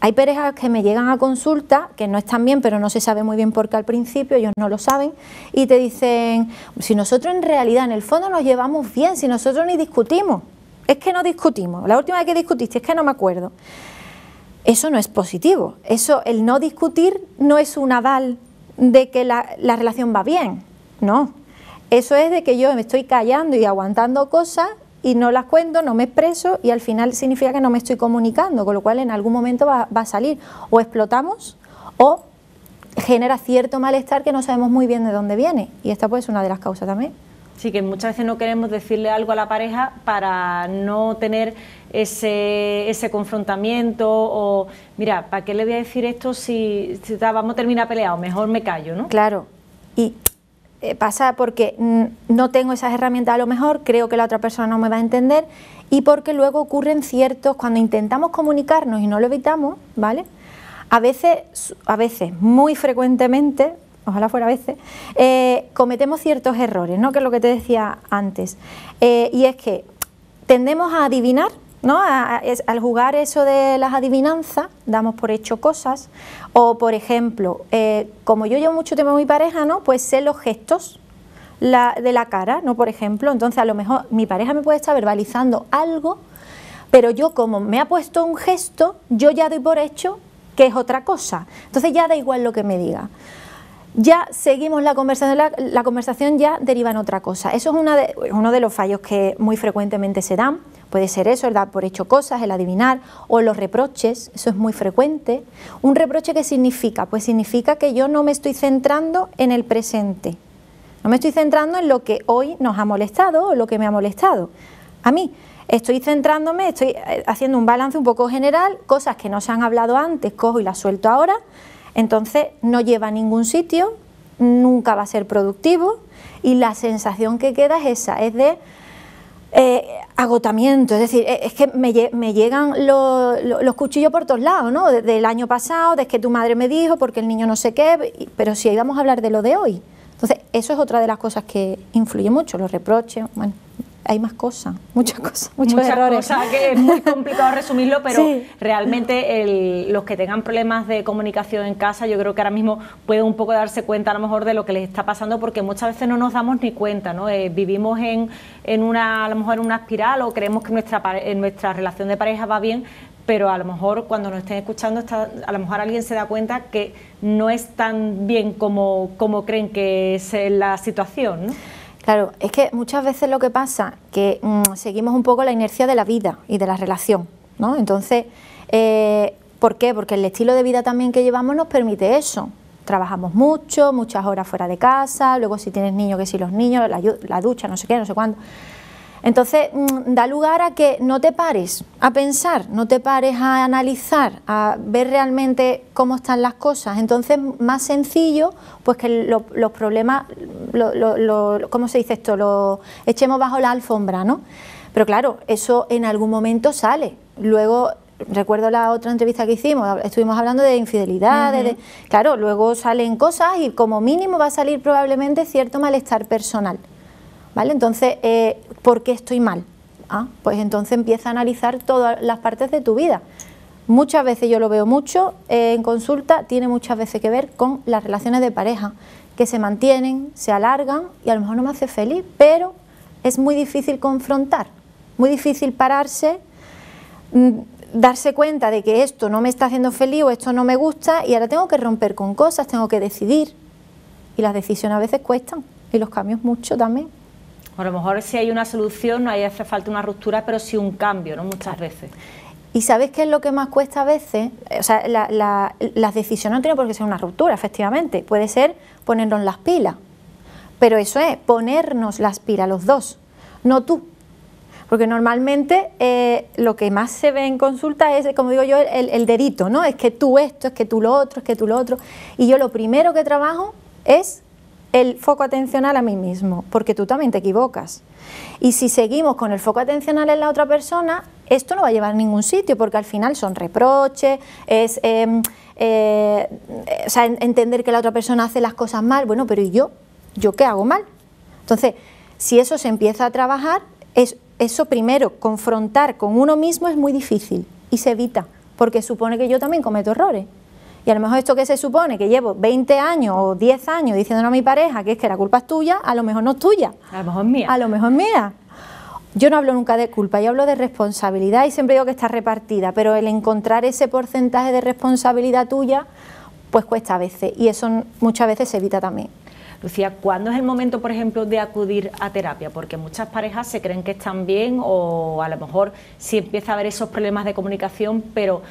Hay parejas que me llegan a consulta, que no están bien, pero no se sabe muy bien por qué al principio, ellos no lo saben, y te dicen, si nosotros en realidad en el fondo nos llevamos bien, si nosotros ni discutimos, es que no discutimos, la última vez que discutiste es que no me acuerdo. Eso no es positivo, eso, el no discutir no es un aval de que la relación va bien, no, eso es de que yo me estoy callando y aguantando cosas y no las cuento, no me expreso y al final significa que no me estoy comunicando, con lo cual en algún momento va, a salir. O explotamos o genera cierto malestar que no sabemos muy bien de dónde viene. Y esta puede ser una de las causas también. Sí, que muchas veces no queremos decirle algo a la pareja para no tener ese, confrontamiento o, mira, ¿para qué le voy a decir esto si, vamos a terminar peleado Mejor me callo, ¿no? Claro. Y eh, pasa porque no tengo esas herramientas a lo mejor, creo que la otra persona no me va a entender y porque luego ocurren ciertos, cuando intentamos comunicarnos y no lo evitamos, ¿vale? A veces, a veces, muy frecuentemente, ojalá fuera a veces, eh, cometemos ciertos errores, ¿no? Que es lo que te decía antes. Eh, y es que tendemos a adivinar ¿no? al jugar eso de las adivinanzas, damos por hecho cosas. O, por ejemplo, eh, como yo llevo mucho tiempo con mi pareja, ¿no? Pues sé los gestos de la cara, ¿no? Por ejemplo, entonces a lo mejor mi pareja me puede estar verbalizando algo, pero yo como me ha puesto un gesto, yo ya doy por hecho que es otra cosa. Entonces ya da igual lo que me diga ya seguimos la conversación, la, conversación ya deriva en otra cosa. Eso es uno de los fallos que muy frecuentemente se dan. Puede ser eso, el dar por hecho cosas, el adivinar, o los reproches, eso es muy frecuente. ¿Un reproche qué significa? Pues significa que yo no me estoy centrando en el presente. No me estoy centrando en lo que hoy nos ha molestado o lo que me ha molestado. A mí, estoy centrándome, estoy eh, haciendo un balance un poco general, cosas que no se han hablado antes, cojo y las suelto ahora, entonces no lleva a ningún sitio, nunca va a ser productivo y la sensación que queda es esa, es de eh, agotamiento, es decir, es que me, llegan los, cuchillos por todos lados, ¿no? del año pasado, de que tu madre me dijo, porque el niño no sé qué, pero si íbamos a hablar de lo de hoy. Entonces, eso es otra de las cosas que influye mucho, los reproches, bueno, hay más cosas, muchas cosas, muchos muchas Cosas que es muy complicado resumirlo, pero *laughs* realmente los que tengan problemas de comunicación en casa, yo creo que ahora mismo pueden un poco darse cuenta a lo mejor de lo que les está pasando, porque muchas veces no nos damos ni cuenta, ¿no? Eh, vivimos en, una, a lo mejor en una espiral o creemos que nuestra, en nuestra relación de pareja va bien, pero a lo mejor cuando nos estén escuchando, a lo mejor alguien se da cuenta que no es tan bien como, como creen que es la situación. ¿no? Claro, es que muchas veces lo que pasa que mm, seguimos un poco la inercia de la vida y de la relación, ¿no? Entonces, eh, ¿por qué? Porque el estilo de vida también que llevamos nos permite eso. Trabajamos mucho, muchas horas fuera de casa, luego si tienes niños, que si los niños, la, la ducha, no sé qué, no sé cuándo. Entonces, mm, da lugar a que no te pares a pensar, no te pares a analizar, a ver realmente cómo están las cosas. Entonces, más sencillo, pues que los problemas, ¿cómo se dice esto? Lo echemos bajo la alfombra, ¿no? Pero claro, eso en algún momento sale. Luego recuerdo la otra entrevista que hicimos, estuvimos hablando de infidelidades, claro, luego salen cosas y como mínimo va a salir probablemente cierto malestar personal. Entonces, eh, ¿por qué estoy mal? Ah, pues entonces empieza a analizar todas las partes de tu vida. Muchas veces, yo lo veo mucho eh, en consulta, tiene muchas veces que ver con las relaciones de pareja, que se mantienen, se alargan y a lo mejor no me hace feliz, pero es muy difícil confrontar, muy difícil pararse, mm, darse cuenta de que esto no me está haciendo feliz o esto no me gusta y ahora tengo que romper con cosas, tengo que decidir. Y las decisiones a veces cuestan y los cambios mucho también. A lo mejor si hay una solución no hay hace falta una ruptura, pero sí un cambio, ¿no? Muchas veces. ¿Y sabes qué es lo que más cuesta a veces? O sea, las decisiones no tienen por qué ser una ruptura, efectivamente. Puede ser ponernos las pilas. Pero eso es, ponernos las pilas los dos, no tú. Porque normalmente eh, lo que más se ve en consulta es, como digo yo, el, el ¿no? Es que tú esto, es que tú lo otro, es que tú lo otro. Y yo lo primero que trabajo es el foco atencional a mí mismo, porque tú también te equivocas. Y si seguimos con el foco atencional en la otra persona, esto no va a llevar a ningún sitio, porque al final son reproches, es em, eh, entender que la otra persona hace las cosas mal, bueno, pero ¿y yo? ¿Yo qué hago mal? Entonces, si eso se empieza a trabajar, es, eso primero, confrontar con uno mismo es muy difícil y se evita, porque supone que yo también cometo errores. Y a lo mejor esto que se supone que llevo 20 años o 10 años diciéndole a mi pareja que es que la culpa es tuya, a lo mejor no es tuya. A lo mejor es mía. A lo mejor es mía. Yo no hablo nunca de culpa, yo hablo de responsabilidad y siempre digo que está repartida, pero el encontrar ese porcentaje de responsabilidad tuya, pues cuesta a veces y eso muchas veces se evita también. Lucía, ¿cuándo es el momento, por ejemplo, de acudir a terapia? Porque muchas parejas se creen que están bien o a lo mejor sí empieza a haber esos problemas de comunicación, pero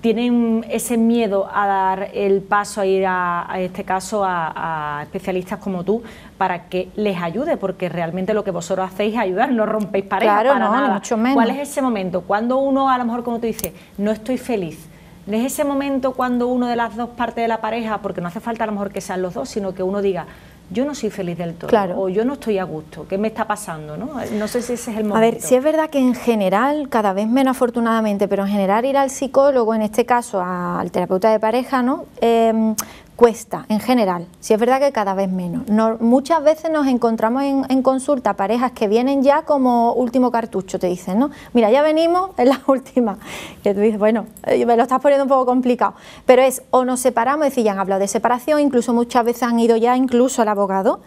tienen ese miedo a dar el paso a ir a, este caso a, especialistas como tú para que les ayude, porque realmente lo que vosotros hacéis es ayudar, no rompéis parejas claro, para no, nada. Mucho menos. ¿Cuál es ese momento? Cuando uno, a lo mejor, como tú dices, no estoy feliz. ¿Es ese momento cuando uno de las dos partes de la pareja, porque no hace falta a lo mejor que sean los dos, sino que uno diga, yo no soy feliz del todo claro. o yo no estoy a gusto, ¿qué me está pasando? ¿no? sé si ese es el momento. A ver, si es verdad que en general, cada vez menos afortunadamente, pero en general ir al psicólogo, en este caso al terapeuta de pareja, ¿no? Em, cuesta en general, si es verdad que cada vez menos. muchas veces nos encontramos en, consulta parejas que vienen ya como último cartucho, te dicen, ¿no? Mira, ya venimos, *laughs* es la última. Que tú dices, bueno, eh, me lo estás poniendo un poco complicado. Pero es, o nos separamos, es decir, ya han hablado de separación, incluso muchas veces han ido ya incluso al abogado,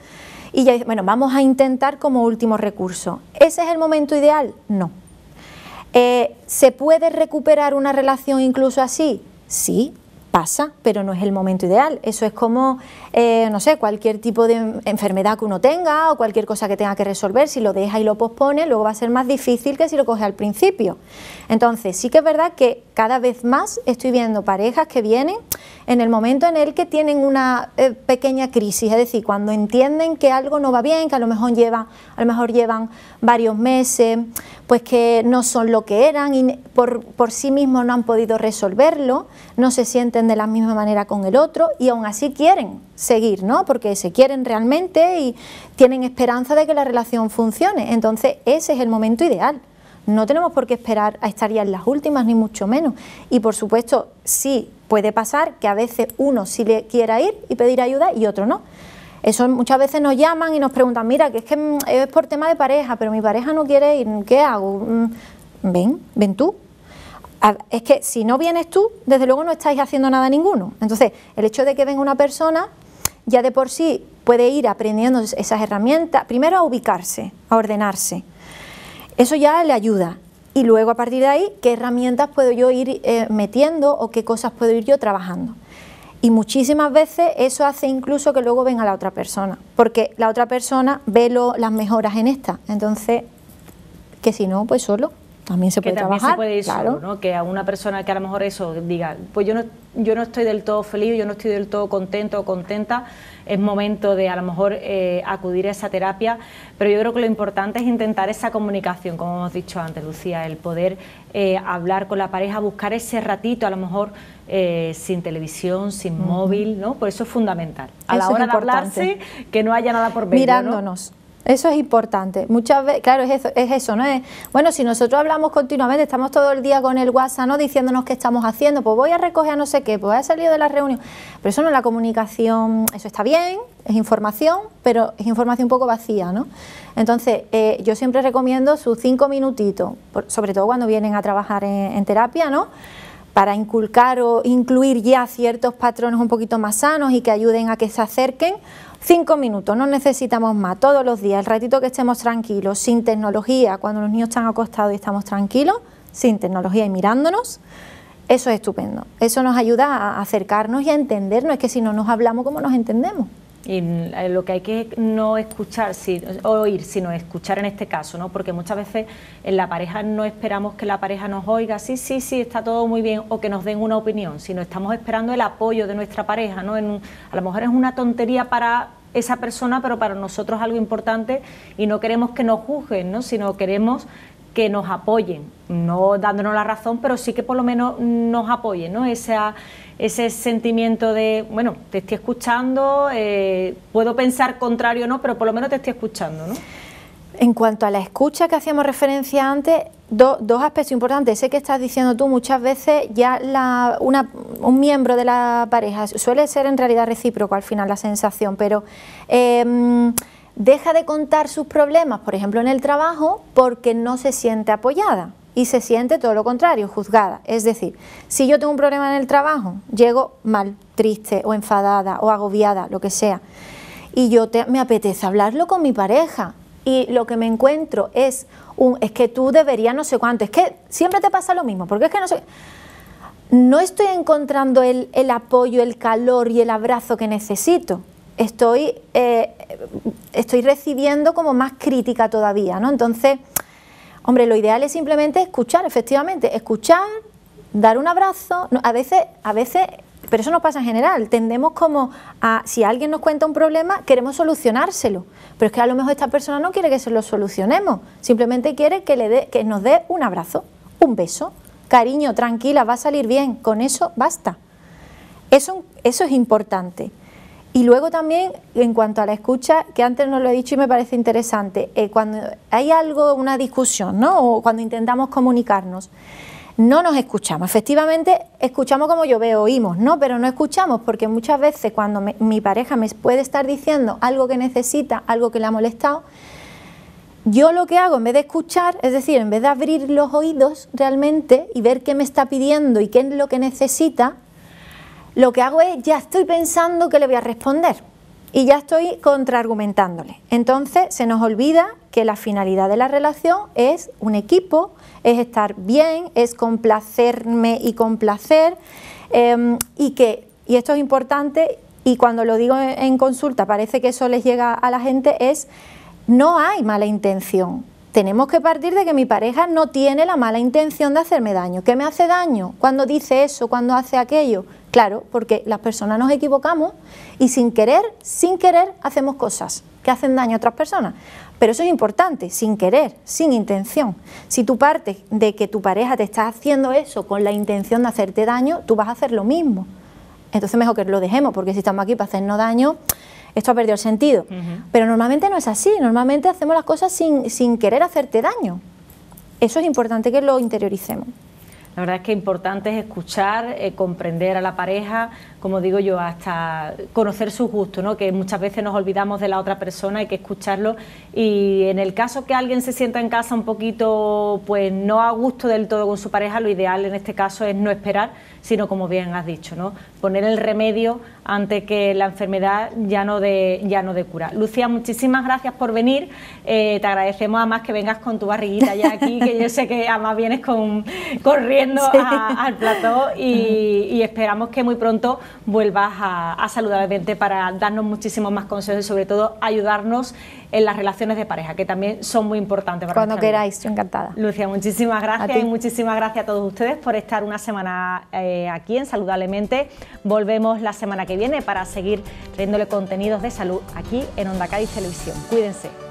y ya dicen, bueno, vamos a intentar como último recurso. ¿Ese es el momento ideal? No. Eh, ¿Se puede recuperar una relación incluso así? Sí, pasa, pero no es el momento ideal. Eso es como, eh, no sé, cualquier tipo de enfermedad que uno tenga o cualquier cosa que tenga que resolver, si lo deja y lo pospone, luego va a ser más difícil que si lo coge al principio. Entonces, sí que es verdad que cada vez más estoy viendo parejas que vienen en el momento en el que tienen una eh, pequeña crisis, es decir, cuando entienden que algo no va bien, que a lo mejor llevan, a lo mejor llevan varios meses, pues que no son lo que eran y por, por sí mismos no han podido resolverlo, no se sienten de la misma manera con el otro y aún así quieren seguir, ¿no? Porque se quieren realmente y tienen esperanza de que la relación funcione. Entonces, ese es el momento ideal. No tenemos por qué esperar a estar ya en las últimas, ni mucho menos. Y por supuesto, sí Puede pasar que a veces uno sí le quiera ir y pedir ayuda y otro no. Eso muchas veces nos llaman y nos preguntan, mira, que es que mm, es por tema de pareja, pero mi pareja no quiere ir, ¿qué hago? Mm, ven, ven tú. Es que si no vienes tú, desde luego no estáis haciendo nada ninguno. Entonces, el hecho de que venga una persona ya de por sí puede ir aprendiendo esas herramientas, primero a ubicarse, a ordenarse. Eso ya le ayuda y luego a partir de ahí, qué herramientas puedo yo ir eh, metiendo o qué cosas puedo ir yo trabajando. Y muchísimas veces eso hace incluso que luego venga la otra persona, porque la otra persona ve las mejoras en esta. Entonces, que si no, pues solo también se puede que Que a una persona que a lo mejor eso diga, pues yo no, yo no estoy del todo feliz, yo no estoy del todo contento o contenta, es momento de a lo mejor eh, acudir a esa terapia, pero yo creo que lo importante es intentar esa comunicación, como hemos dicho antes, Lucía, el poder eh, hablar con la pareja, buscar ese ratito, a lo mejor eh, sin televisión, sin móvil, ¿no? Por pues eso es fundamental. A la hora de hablarse, que no haya nada por medio. Mirándonos. Eso es importante. Muchas veces, claro, es eso, es eso, ¿no? bueno, si nosotros hablamos continuamente, estamos todo el día con el WhatsApp, ¿no? Diciéndonos qué estamos haciendo, pues voy a recoger a no sé qué, pues voy salido de la reunión. Pero eso no es la comunicación, eso está bien, es información, pero es información un poco vacía, ¿no? Entonces, eh, yo siempre recomiendo sus cinco minutitos, sobre todo cuando vienen a trabajar en, en terapia, ¿no? para inculcar o incluir ya ciertos patrones un poquito más sanos y que ayuden a que se acerquen Cinco minutos, no necesitamos más, todos los días, el ratito que estemos tranquilos, sin tecnología, cuando los niños están acostados y estamos tranquilos, sin tecnología y mirándonos, eso es estupendo. Eso nos ayuda a acercarnos y a entendernos, es que si no nos hablamos, ¿cómo nos entendemos? Y eh, lo que hay que no escuchar, oír, sino escuchar en este caso, ¿no? Porque muchas veces en la pareja no esperamos que la pareja nos oiga, sí, sí, sí, está todo muy bien, o que nos den una opinión, sino estamos esperando el apoyo de nuestra pareja, ¿no? a lo mejor es una tontería para esa persona, pero para nosotros es algo importante y no queremos que nos juzguen, ¿no? Sino queremos que nos apoyen, no dándonos la razón, pero sí que por lo menos nos apoyen, ¿no? Esa, ese sentimiento de, bueno, te estoy escuchando, eh, puedo pensar contrario o no, pero por lo menos te estoy escuchando, ¿no? En cuanto a la escucha que hacíamos referencia antes, dos aspectos importantes. Sé que estás diciendo tú muchas veces, ya una, un miembro de la pareja suele ser en realidad recíproco al final la sensación, pero em, deja de contar sus problemas, por ejemplo, en el trabajo, porque no se siente apoyada y se siente todo lo contrario, juzgada. Es decir, si yo tengo un problema en el trabajo, llego mal, triste o enfadada o agobiada, lo que sea, y yo me apetece hablarlo con mi pareja y lo que me encuentro es un, es que tú deberías no sé cuánto, es que siempre te pasa lo mismo, porque es que no sé... No estoy encontrando el, apoyo, el calor y el abrazo que necesito. Estoy, eh, estoy recibiendo como más crítica todavía, ¿no? Entonces Hombre, lo ideal es simplemente escuchar, efectivamente, escuchar, dar un abrazo. a veces, a veces, pero eso nos pasa en general. Tendemos como a, si alguien nos cuenta un problema, queremos solucionárselo. Pero es que a lo mejor esta persona no quiere que se lo solucionemos. Simplemente quiere que, le que nos dé un abrazo, un beso. Cariño, tranquila, va a salir bien. Con eso basta. eso es importante. Y luego también, en cuanto a la escucha, que antes no lo he dicho y me parece interesante, eh, cuando hay algo, una discusión, ¿no? O cuando intentamos comunicarnos, no nos escuchamos. Efectivamente, escuchamos como yo veo, oímos, ¿no? Pero no escuchamos porque muchas veces cuando mi pareja me puede estar diciendo algo que necesita, algo que le ha molestado, yo lo que hago en vez de escuchar, es decir, en vez de abrir los oídos realmente y ver qué me está pidiendo y qué es lo que necesita, lo que hago es, ya estoy pensando que le voy a responder y ya estoy contraargumentándole. Entonces se nos olvida que la finalidad de la relación es un equipo, es estar bien, es complacerme y complacer, em, y que, y esto es importante, y cuando lo digo en consulta parece que eso les llega a la gente, es no hay mala intención. Tenemos que partir de que mi pareja no tiene la mala intención de hacerme daño. ¿Qué me hace daño? Cuando dice eso, cuando hace aquello. Claro, porque las personas nos equivocamos y sin querer, sin querer, hacemos cosas que hacen daño a otras personas. Pero eso es importante, sin querer, sin intención. Si tú partes de que tu pareja te está haciendo eso con la intención de hacerte daño, tú vas a hacer lo mismo. Entonces mejor que lo dejemos, porque si estamos aquí para hacernos daño, esto ha perdido el sentido. Pero normalmente no es así, normalmente hacemos las cosas sin, querer hacerte daño. Eso es importante que lo interioricemos. La verdad es que importante es escuchar, eh, comprender a la pareja, como digo yo, hasta conocer sus gustos, ¿no? que muchas veces nos olvidamos de la otra persona, hay que escucharlo. Y en el caso que alguien se sienta en casa un poquito, pues no a gusto del todo con su pareja, lo ideal en este caso es no esperar, sino como bien has dicho, ¿no? poner el remedio antes que la enfermedad ya no de, ya no de cura. Lucía, muchísimas gracias por venir. Eh, te agradecemos además que vengas con tu barriguita ya aquí, que yo sé que además vienes con, corriendo al plató y, esperamos que muy pronto vuelvas a, a saludablemente para darnos muchísimos más consejos y sobre todo ayudarnos en las relaciones de pareja, que también son muy importantes para Cuando queráis, estoy encantada. Lucía, muchísimas gracias y muchísimas gracias a todos ustedes por estar una semana eh, aquí en Saludablemente. Volvemos la semana que viene para seguir trayéndole contenidos de salud aquí en Onda Cádiz Televisión. Cuídense.